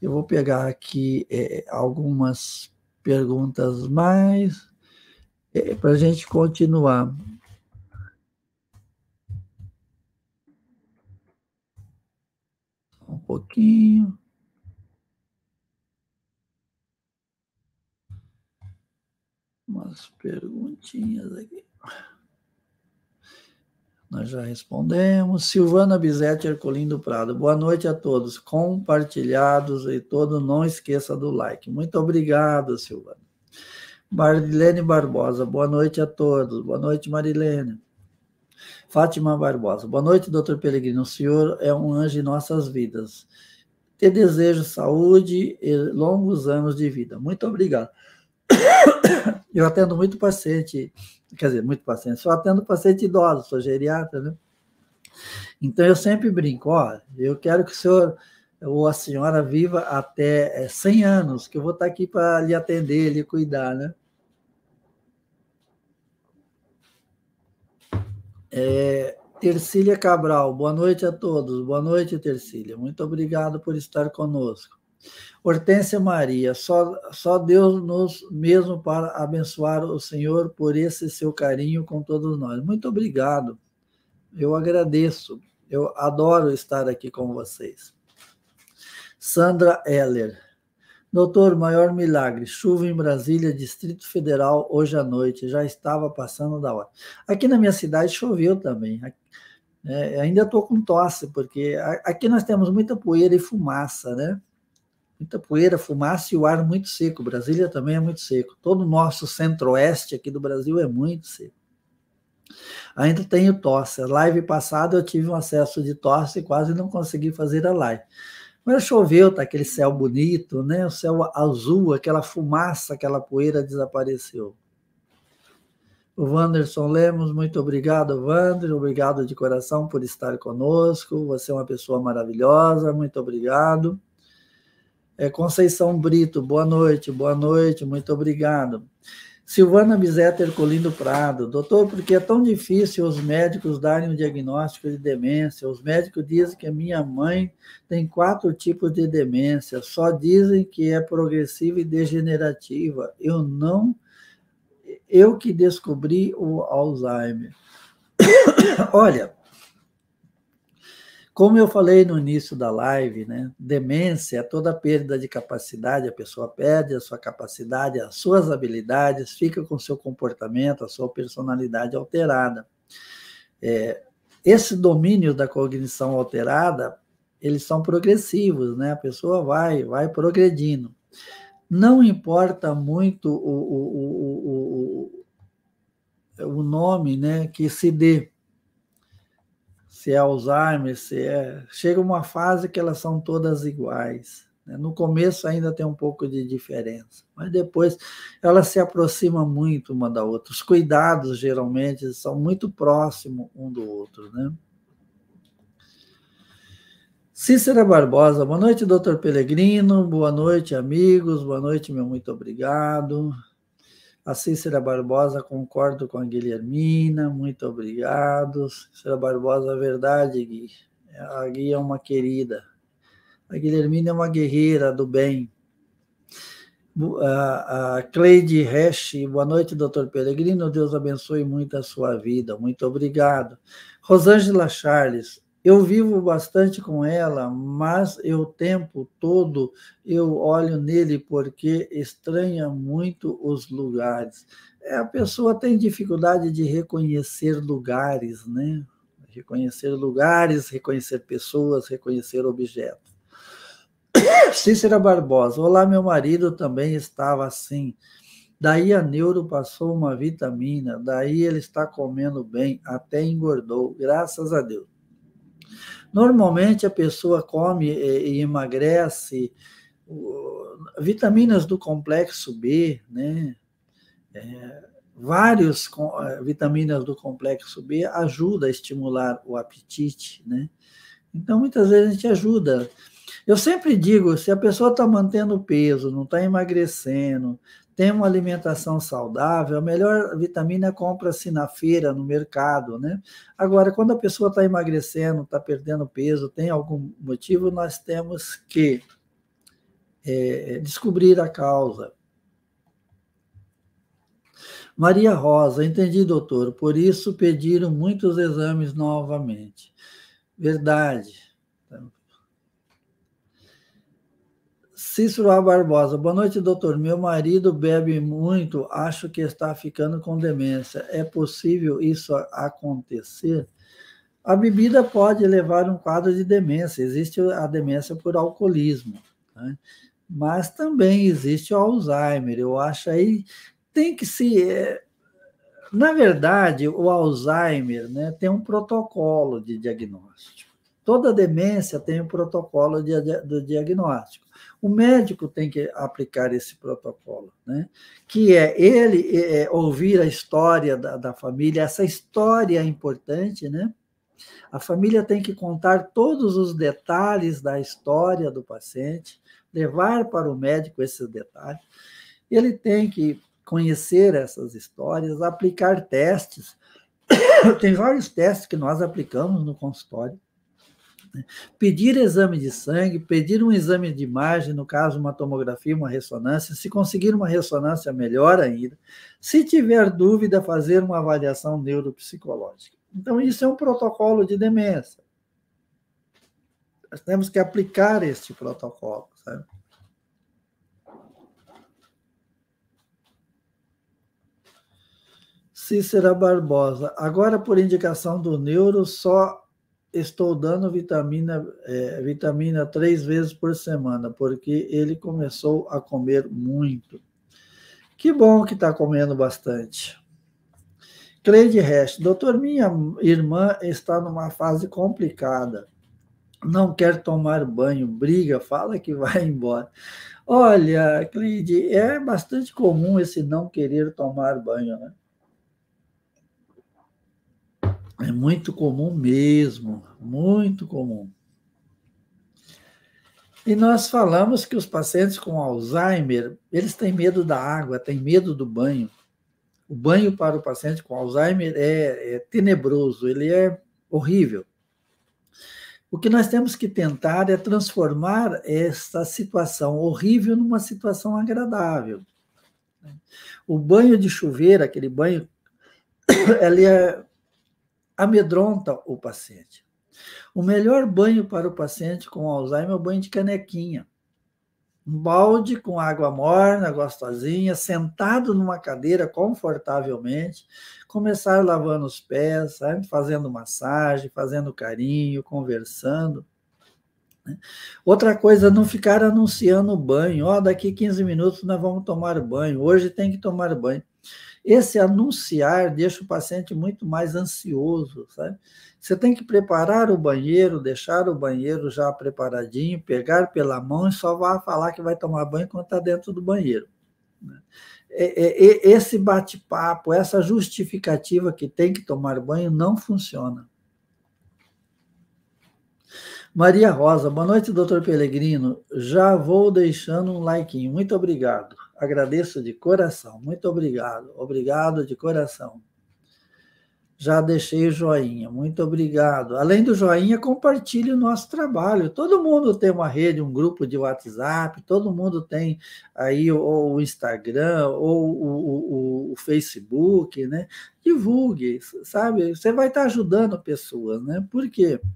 Eu vou pegar aqui é, algumas perguntas mais é, para a gente continuar. Um pouquinho. Umas perguntinhas aqui. Nós já respondemos. Silvana Bizete do Prado. Boa noite a todos. Compartilhados e todo, não esqueça do like. Muito obrigado, Silvana. Marilene Barbosa. Boa noite a todos. Boa noite, Marilene. Fátima Barbosa. Boa noite, doutor Pelegrino. O senhor é um anjo em nossas vidas. Te desejo saúde e longos anos de vida. Muito obrigado. Eu atendo muito paciente, quer dizer, muito paciente, só atendo paciente idoso, sou geriatra, né? Então eu sempre brinco, ó, eu quero que o senhor ou a senhora viva até 100 é, anos, que eu vou estar aqui para lhe atender, lhe cuidar, né? É, Tercília Cabral, boa noite a todos. Boa noite, Tercília. Muito obrigado por estar conosco. Hortência Maria, só, só Deus nos mesmo para abençoar o Senhor por esse seu carinho com todos nós. Muito obrigado. Eu agradeço. Eu adoro estar aqui com vocês. Sandra Heller. Doutor, maior milagre. Chuva em Brasília, Distrito Federal, hoje à noite. Já estava passando da hora. Aqui na minha cidade choveu também. É, ainda estou com tosse, porque aqui nós temos muita poeira e fumaça, né? muita poeira, fumaça e o ar muito seco. Brasília também é muito seco. Todo o nosso centro-oeste aqui do Brasil é muito seco. Ainda tenho tosse. A live passada eu tive um acesso de tosse e quase não consegui fazer a live. Mas choveu, tá aquele céu bonito, né? O céu azul, aquela fumaça, aquela poeira desapareceu. O Wanderson Lemos, muito obrigado, Wander. Obrigado de coração por estar conosco. Você é uma pessoa maravilhosa, muito obrigado. É, Conceição Brito, boa noite, boa noite, muito obrigado. Silvana Bizeta Herculino Prado, doutor, por que é tão difícil os médicos darem o um diagnóstico de demência? Os médicos dizem que a minha mãe tem quatro tipos de demência, só dizem que é progressiva e degenerativa. Eu não, eu que descobri o Alzheimer. Olha, como eu falei no início da live, né? Demência é toda perda de capacidade, a pessoa perde a sua capacidade, as suas habilidades, fica com seu comportamento, a sua personalidade alterada. É, esse domínio da cognição alterada, eles são progressivos, né? A pessoa vai, vai progredindo. Não importa muito o, o, o, o, o nome, né? Que se dê se é Alzheimer, se é. Chega uma fase que elas são todas iguais. Né? No começo ainda tem um pouco de diferença, mas depois elas se aproximam muito uma da outra. Os cuidados geralmente são muito próximos um do outro, né? Cícera Barbosa, boa noite, doutor Pelegrino, boa noite, amigos, boa noite, meu muito obrigado. A Cícera Barbosa, concordo com a Guilhermina, muito obrigado. Cícera Barbosa, é verdade, Gui. A Gui é uma querida. A Guilhermina é uma guerreira do bem. A Cleide Resch, boa noite, doutor Peregrino. Deus abençoe muito a sua vida. Muito obrigado. Rosângela Charles, eu vivo bastante com ela, mas eu o tempo todo eu olho nele porque estranha muito os lugares. É, a pessoa tem dificuldade de reconhecer lugares, né? Reconhecer lugares, reconhecer pessoas, reconhecer objetos. Cícera Barbosa, olá, meu marido também estava assim. Daí a neuro passou uma vitamina, daí ele está comendo bem, até engordou, graças a Deus. Normalmente a pessoa come é, e emagrece vitaminas do complexo B, né? É, vários é, vitaminas do complexo B ajuda a estimular o apetite, né? Então muitas vezes a gente ajuda. Eu sempre digo, se a pessoa está mantendo peso, não está emagrecendo, tem uma alimentação saudável, a melhor vitamina compra-se na feira, no mercado, né? Agora, quando a pessoa está emagrecendo, está perdendo peso, tem algum motivo, nós temos que é, descobrir a causa. Maria Rosa, entendi, doutor, por isso pediram muitos exames novamente. Verdade. Cícero A. Barbosa, boa noite, doutor. Meu marido bebe muito, acho que está ficando com demência. É possível isso acontecer? A bebida pode levar a um quadro de demência. Existe a demência por alcoolismo, né? mas também existe o Alzheimer. Eu acho aí tem que se. É... Na verdade, o Alzheimer né, tem um protocolo de diagnóstico. Toda demência tem um protocolo de, de, do diagnóstico o médico tem que aplicar esse protocolo, né? que é ele é, é, ouvir a história da, da família, essa história é importante, né? A família tem que contar todos os detalhes da história do paciente, levar para o médico esses detalhes. Ele tem que conhecer essas histórias, aplicar testes. tem vários testes que nós aplicamos no consultório né? Pedir exame de sangue, pedir um exame de imagem, no caso, uma tomografia, uma ressonância. Se conseguir uma ressonância, melhor ainda. Se tiver dúvida, fazer uma avaliação neuropsicológica. Então, isso é um protocolo de demência. Nós temos que aplicar este protocolo, sabe? Cícera Barbosa. Agora, por indicação do neuro, só estou dando vitamina, é, vitamina três vezes por semana, porque ele começou a comer muito. Que bom que está comendo bastante. Cleide Resch, doutor, minha irmã está numa fase complicada. Não quer tomar banho, briga, fala que vai embora. Olha, Cleide, é bastante comum esse não querer tomar banho, né? É muito comum mesmo, muito comum. E nós falamos que os pacientes com Alzheimer, eles têm medo da água, têm medo do banho. O banho para o paciente com Alzheimer é, é tenebroso, ele é horrível. O que nós temos que tentar é transformar essa situação horrível numa situação agradável. O banho de chuveira, aquele banho, ele é amedronta o paciente. O melhor banho para o paciente com Alzheimer é o banho de canequinha. Um balde com água morna, gostosinha, sentado numa cadeira confortavelmente, começar lavando os pés, sabe? fazendo massagem, fazendo carinho, conversando. Né? Outra coisa, não ficar anunciando o banho. Ó, oh, daqui 15 minutos nós vamos tomar banho. Hoje tem que tomar banho. Esse anunciar deixa o paciente muito mais ansioso, sabe? Você tem que preparar o banheiro, deixar o banheiro já preparadinho, pegar pela mão e só vá falar que vai tomar banho quando está dentro do banheiro. Né? É, é, é, esse bate-papo, essa justificativa que tem que tomar banho não funciona. Maria Rosa, boa noite, doutor Pelegrino. Já vou deixando um like. Muito obrigado agradeço de coração. Muito obrigado. Obrigado de coração. Já deixei o joinha. Muito obrigado. Além do joinha, compartilhe o nosso trabalho. Todo mundo tem uma rede, um grupo de WhatsApp, todo mundo tem aí ou o Instagram ou o, o, o Facebook, né? Divulgue, sabe? Você vai estar ajudando pessoas, né? Por quê? Porque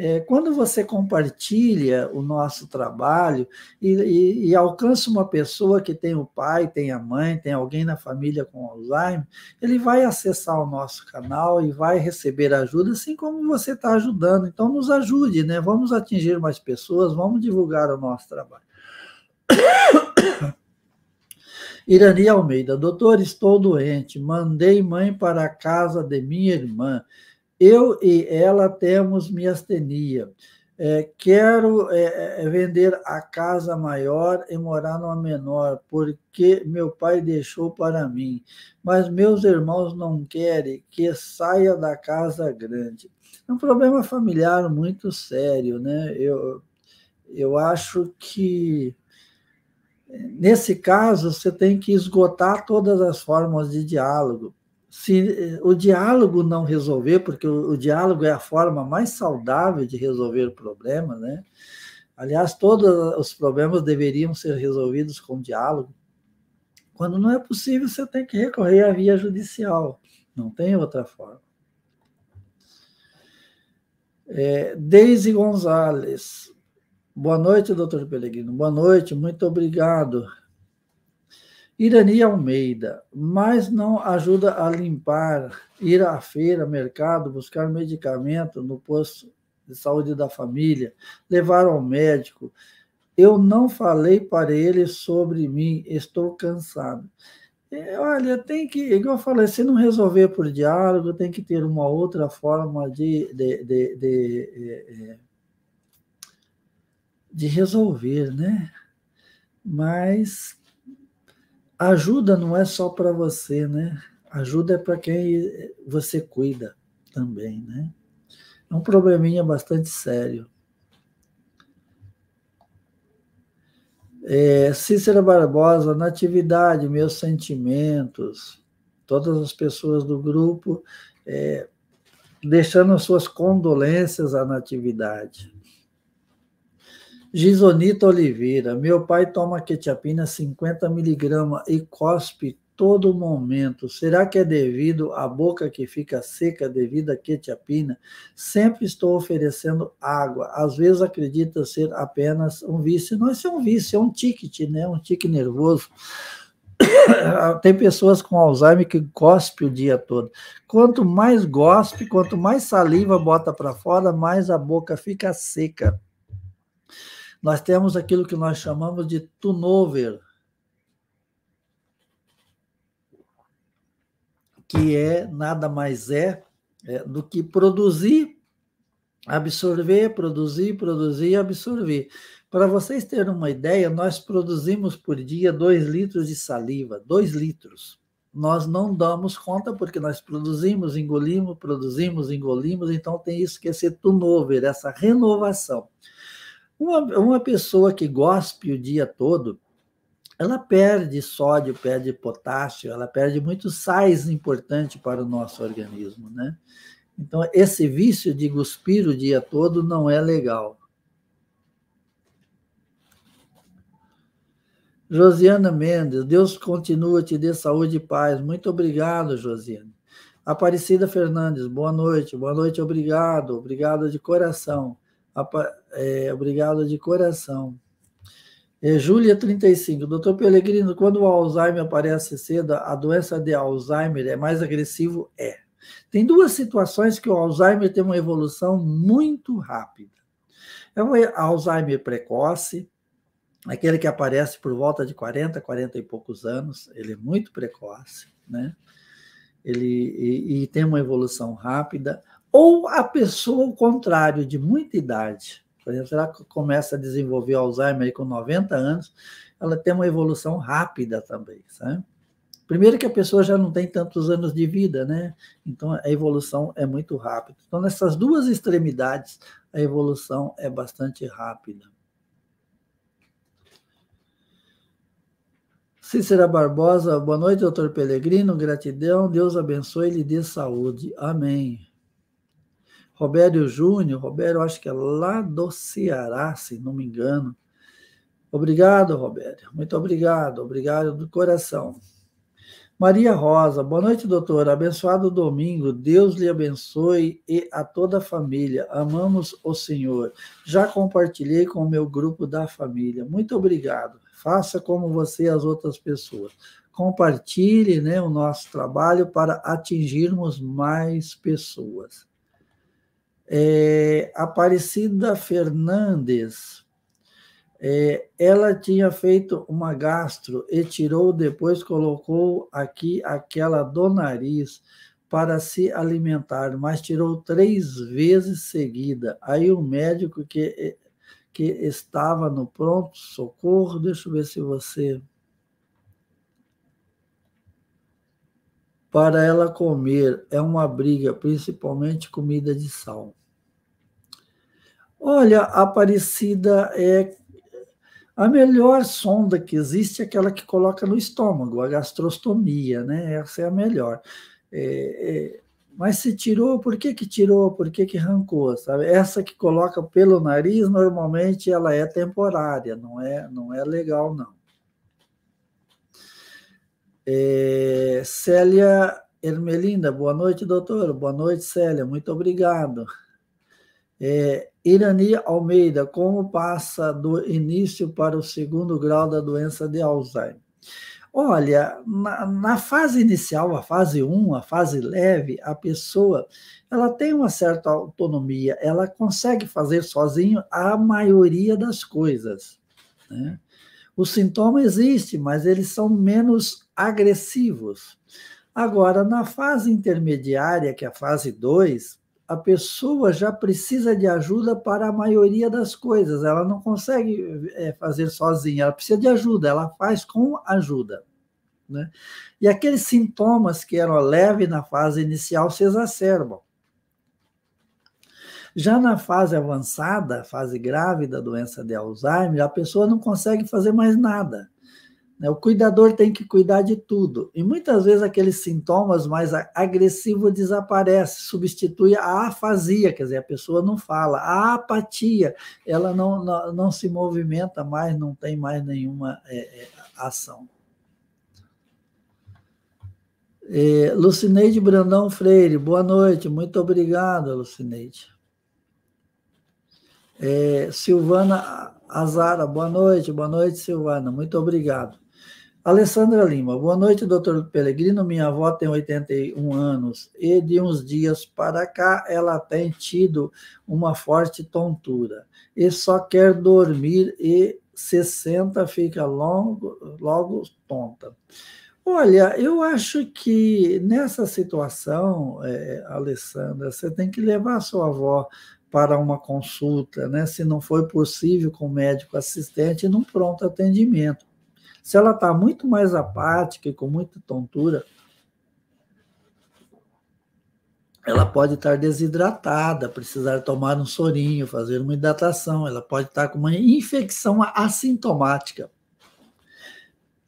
é, quando você compartilha o nosso trabalho e, e, e, alcança uma pessoa que tem o pai, tem a mãe, tem alguém na família com Alzheimer, ele vai acessar o nosso canal e vai receber ajuda, assim como você está ajudando. Então, nos ajude, né? Vamos atingir mais pessoas, vamos divulgar o nosso trabalho. Irani Almeida, doutor, estou doente. Mandei mãe para a casa de minha irmã. Eu e ela temos miastenia. É, quero é, é, vender a casa maior e morar numa menor, porque meu pai deixou para mim. Mas meus irmãos não querem que saia da casa grande. É um problema familiar muito sério, né? Eu, eu acho que nesse caso você tem que esgotar todas as formas de diálogo se eh, o diálogo não resolver, porque o, o, diálogo é a forma mais saudável de resolver o problema, né? Aliás, todos os problemas deveriam ser resolvidos com diálogo. Quando não é possível, você tem que recorrer à via judicial. Não tem outra forma. É, Deise Gonzalez. Boa noite, doutor Pelegrino. Boa noite, muito obrigado. Irani Almeida, mas não ajuda a limpar, ir à feira, mercado, buscar medicamento no posto de saúde da família, levar ao médico. Eu não falei para ele sobre mim, estou cansado. É, olha, tem que, igual eu falei, se não resolver por diálogo, tem que ter uma outra forma de, de, de, de, é, é, de resolver, né? Mas ajuda não é só para você, né? Ajuda é para quem você cuida também, né? É um probleminha bastante sério. É, Cícera Barbosa, natividade, meus sentimentos, todas as pessoas do grupo, é, deixando suas condolências à natividade. Gisonita Oliveira, meu pai toma quetiapina 50 miligramas e cospe todo momento. Será que é devido à boca que fica seca devido à quetiapina? Sempre estou oferecendo água. Às vezes acredita ser apenas um vício. Não, isso é um vício, é um ticket, né? Um tique nervoso. Tem pessoas com Alzheimer que cospe o dia todo. Quanto mais gospe, quanto mais saliva bota para fora, mais a boca fica seca nós temos aquilo que nós chamamos de turnover, que é nada mais é, é do que produzir, absorver, produzir, produzir e absorver. Para vocês terem uma ideia, nós produzimos por dia dois litros de saliva, dois litros. Nós não damos conta porque nós produzimos, engolimos, produzimos, engolimos, então tem isso que é ser turnover, essa renovação. Uma, uma pessoa que gospe o dia todo, ela perde sódio, perde potássio, ela perde muitos sais importantes para o nosso organismo, né? Então, esse vício de cuspir o dia todo não é legal. Josiana Mendes, Deus continua, te dê saúde e paz. Muito obrigado, Josiana Aparecida Fernandes, boa noite, boa noite, obrigado, obrigado de coração. É, obrigado de coração. É, Júlia 35. Doutor Pelegrino, quando o Alzheimer aparece cedo, a doença de Alzheimer é mais agressivo? É. Tem duas situações que o Alzheimer tem uma evolução muito rápida. É um Alzheimer precoce, aquele que aparece por volta de 40, 40 e poucos anos, ele é muito precoce, né? Ele, e, e tem uma evolução rápida. Ou a pessoa, ao contrário, de muita idade, por exemplo, ela começa a desenvolver Alzheimer com 90 anos, ela tem uma evolução rápida também, sabe? Primeiro que a pessoa já não tem tantos anos de vida, né? Então a evolução é muito rápida. Então nessas duas extremidades a evolução é bastante rápida. Cícera Barbosa, boa noite, doutor Pelegrino, gratidão, Deus abençoe e lhe dê saúde. Amém. Robério Júnior, Robério, acho que é lá do Ceará, se não me engano. Obrigado, Robério. Muito obrigado, obrigado do coração. Maria Rosa, boa noite, doutora. Abençoado domingo. Deus lhe abençoe e a toda a família. Amamos o Senhor. Já compartilhei com o meu grupo da família. Muito obrigado. Faça como você e as outras pessoas. Compartilhe né, o nosso trabalho para atingirmos mais pessoas. É, Aparecida Fernandes, é, ela tinha feito uma gastro e tirou, depois colocou aqui aquela do nariz para se alimentar, mas tirou três vezes seguida. Aí o médico que, é, que estava no pronto-socorro, deixa eu ver se você. Para ela comer é uma briga, principalmente comida de sal. Olha, a Aparecida é a melhor sonda que existe, aquela que coloca no estômago, a gastrostomia, né? Essa é a melhor. É, é, mas se tirou, por que que tirou? Por que que arrancou? Sabe? Essa que coloca pelo nariz, normalmente ela é temporária, não é, não é legal não. É, Célia Ermelinda, boa noite, doutor. Boa noite, Célia. Muito obrigado. É, Irani Almeida, como passa do início para o segundo grau da doença de Alzheimer? Olha, na, na, fase inicial, a fase 1, a fase leve, a pessoa ela tem uma certa autonomia, ela consegue fazer sozinho a maioria das coisas. Né? O sintoma existe, mas eles são menos agressivos. Agora, na fase intermediária, que é a fase 2, a pessoa já precisa de ajuda para a maioria das coisas. Ela não consegue é, fazer sozinha, ela precisa de ajuda, ela faz com ajuda. Né? E aqueles sintomas que eram leves na fase inicial se exacerbam. Já na fase avançada, fase grave da doença de Alzheimer, a pessoa não consegue fazer mais nada. Né? O cuidador tem que cuidar de tudo. E muitas vezes aqueles sintomas mais agressivos desaparecem, substitui a afasia, quer dizer, a pessoa não fala, a apatia, ela não, não, não se movimenta mais, não tem mais nenhuma é, é ação. É, Lucineide Brandão Freire, boa noite, muito obrigado, Lucineide. É, Silvana Azara, boa noite, boa noite, Silvana, muito obrigado. Alessandra Lima, boa noite, doutor Pelegrino. Minha avó tem 81 anos e de uns dias para cá ela tem tido uma forte tontura e só quer dormir e 60 fica logo tonta. Olha, eu acho que nessa situação, é, Alessandra, você tem que levar a sua avó para uma consulta, né? se não for possível com o médico assistente, num pronto atendimento. Se ela está muito mais apática e com muita tontura, ela pode estar desidratada, precisar tomar um sorinho, fazer uma hidratação, ela pode estar com uma infecção assintomática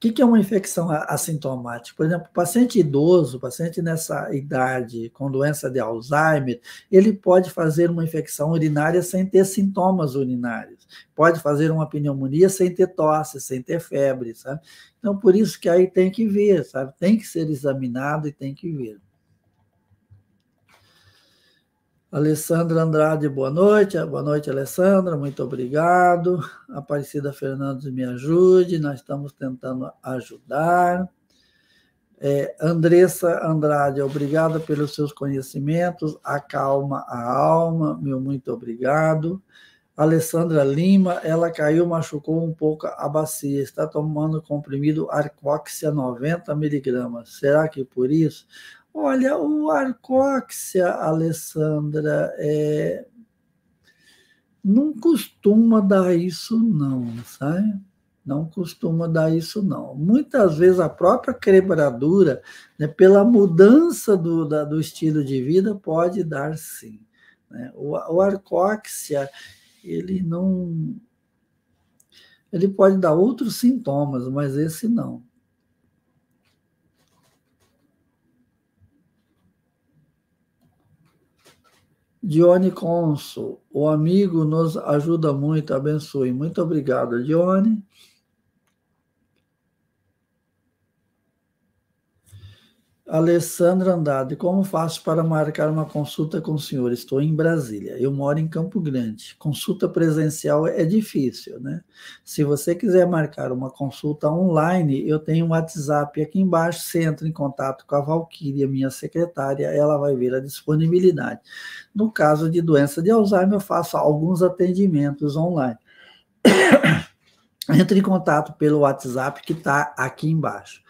que, que é uma infecção assintomática? Por exemplo, paciente idoso, paciente nessa idade com doença de Alzheimer, ele pode fazer uma infecção urinária sem ter sintomas urinários, pode fazer uma pneumonia sem ter tosse, sem ter febre, sabe? Então, por isso que aí tem que ver, sabe? Tem que ser examinado e tem que ver. Alessandra Andrade, boa noite. Boa noite, Alessandra, muito obrigado. Aparecida Fernandes, me ajude, nós estamos tentando ajudar. É, Andressa Andrade, obrigada pelos seus conhecimentos, acalma a alma, meu muito obrigado. Alessandra Lima, ela caiu, machucou um pouco a bacia, está tomando comprimido Arcoxia 90 miligramas. Será que por isso? Olha, o Arcóxia, Alessandra, é... não costuma dar isso, não, sabe? Não costuma dar isso, não. Muitas vezes a própria quebradura, né, pela mudança do, da, do estilo de vida, pode dar sim. Né? O, o arcóxia, ele não. Ele pode dar outros sintomas, mas esse não. Dione Consul, o amigo nos ajuda muito, abençoe. Muito obrigado, Dione. Alessandra Andrade, como faço para marcar uma consulta com o senhor? Estou em Brasília, eu moro em Campo Grande. Consulta presencial é difícil, né? Se você quiser marcar uma consulta online, eu tenho um WhatsApp aqui embaixo, você entra em contato com a Valquíria, minha secretária, ela vai ver a disponibilidade. No caso de doença de Alzheimer, eu faço alguns atendimentos online. Entre em contato pelo WhatsApp que está aqui embaixo.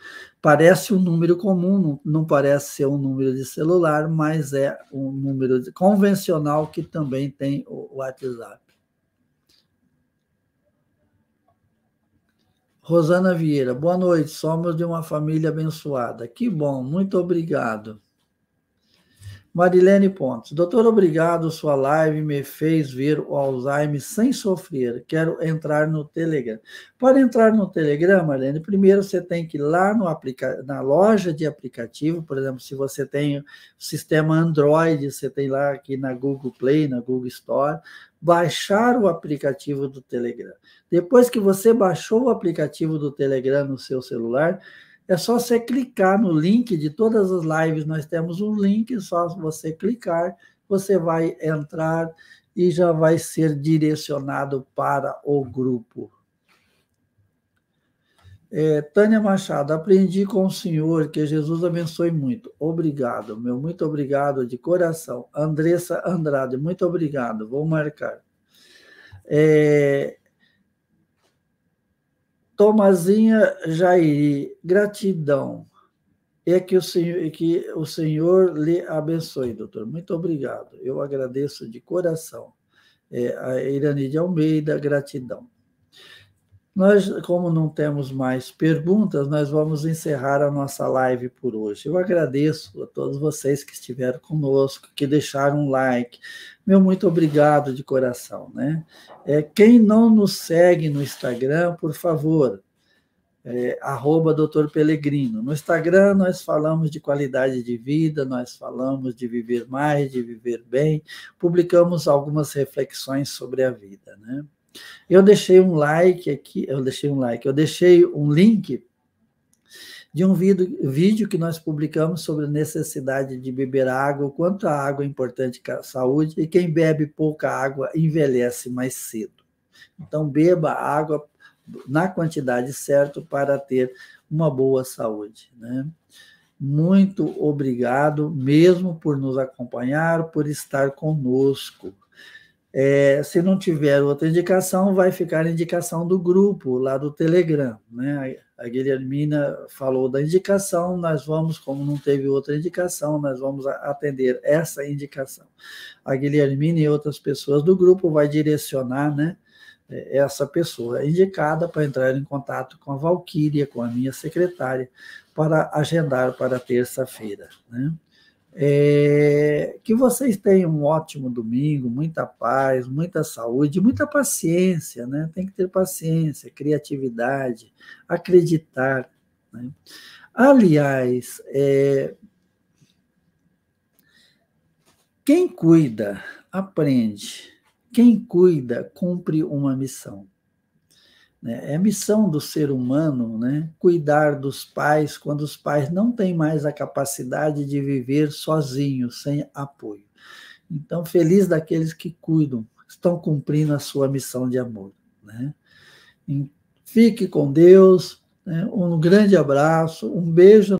Parece um número comum, não parece ser um número de celular, mas é um número convencional que também tem o WhatsApp. Rosana Vieira, boa noite. Somos de uma família abençoada. Que bom, muito obrigado. Marilene Pontes, doutor, obrigado. Sua live me fez ver o Alzheimer sem sofrer. Quero entrar no Telegram. Para entrar no Telegram, Marilene, primeiro você tem que ir lá no aplica na loja de aplicativo, por exemplo, se você tem o sistema Android, você tem lá aqui na Google Play, na Google Store, baixar o aplicativo do Telegram. Depois que você baixou o aplicativo do Telegram no seu celular, é só você clicar no link de todas as lives, nós temos um link, é só você clicar, você vai entrar e já vai ser direcionado para o grupo. É, Tânia Machado, aprendi com o senhor, que Jesus abençoe muito. Obrigado, meu, muito obrigado de coração. Andressa Andrade, muito obrigado, vou marcar. É, Tomazinha Jairi, gratidão. É que o, senhor, que o Senhor lhe abençoe, doutor. Muito obrigado. Eu agradeço de coração. É, a Irani de Almeida, gratidão. Nós, como não temos mais perguntas, nós vamos encerrar a nossa live por hoje. Eu agradeço a todos vocês que estiveram conosco, que deixaram um like. Meu muito obrigado de coração, né? É, quem não nos segue no Instagram, por favor, é, arroba doutor Pelegrino. No Instagram nós falamos de qualidade de vida, nós falamos de viver mais, de viver bem, publicamos algumas reflexões sobre a vida, né? Eu deixei um like aqui, eu deixei um like, eu deixei um link de um vídeo que nós publicamos sobre a necessidade de beber água, o quanto a água é importante para a saúde e quem bebe pouca água envelhece mais cedo. Então, beba água na quantidade certa para ter uma boa saúde. Né? Muito obrigado mesmo por nos acompanhar, por estar conosco. É, se não tiver outra indicação, vai ficar a indicação do grupo lá do Telegram. Né? A Guilhermina falou da indicação, nós vamos, como não teve outra indicação, nós vamos atender essa indicação. A Guilhermina e outras pessoas do grupo vai direcionar né, é, essa pessoa indicada para entrar em contato com a Valquíria, com a minha secretária, para agendar para terça-feira. Né? É, que vocês tenham um ótimo domingo, muita paz, muita saúde, muita paciência, né? Tem que ter paciência, criatividade, acreditar. Né? Aliás, é, quem cuida aprende, quem cuida cumpre uma missão. Né? É missão do ser humano né? cuidar dos pais quando os pais não têm mais a capacidade de viver sozinhos, sem apoio. Então, feliz daqueles que cuidam, estão cumprindo a sua missão de amor. Né? Fique com Deus, né? um grande abraço, um beijo.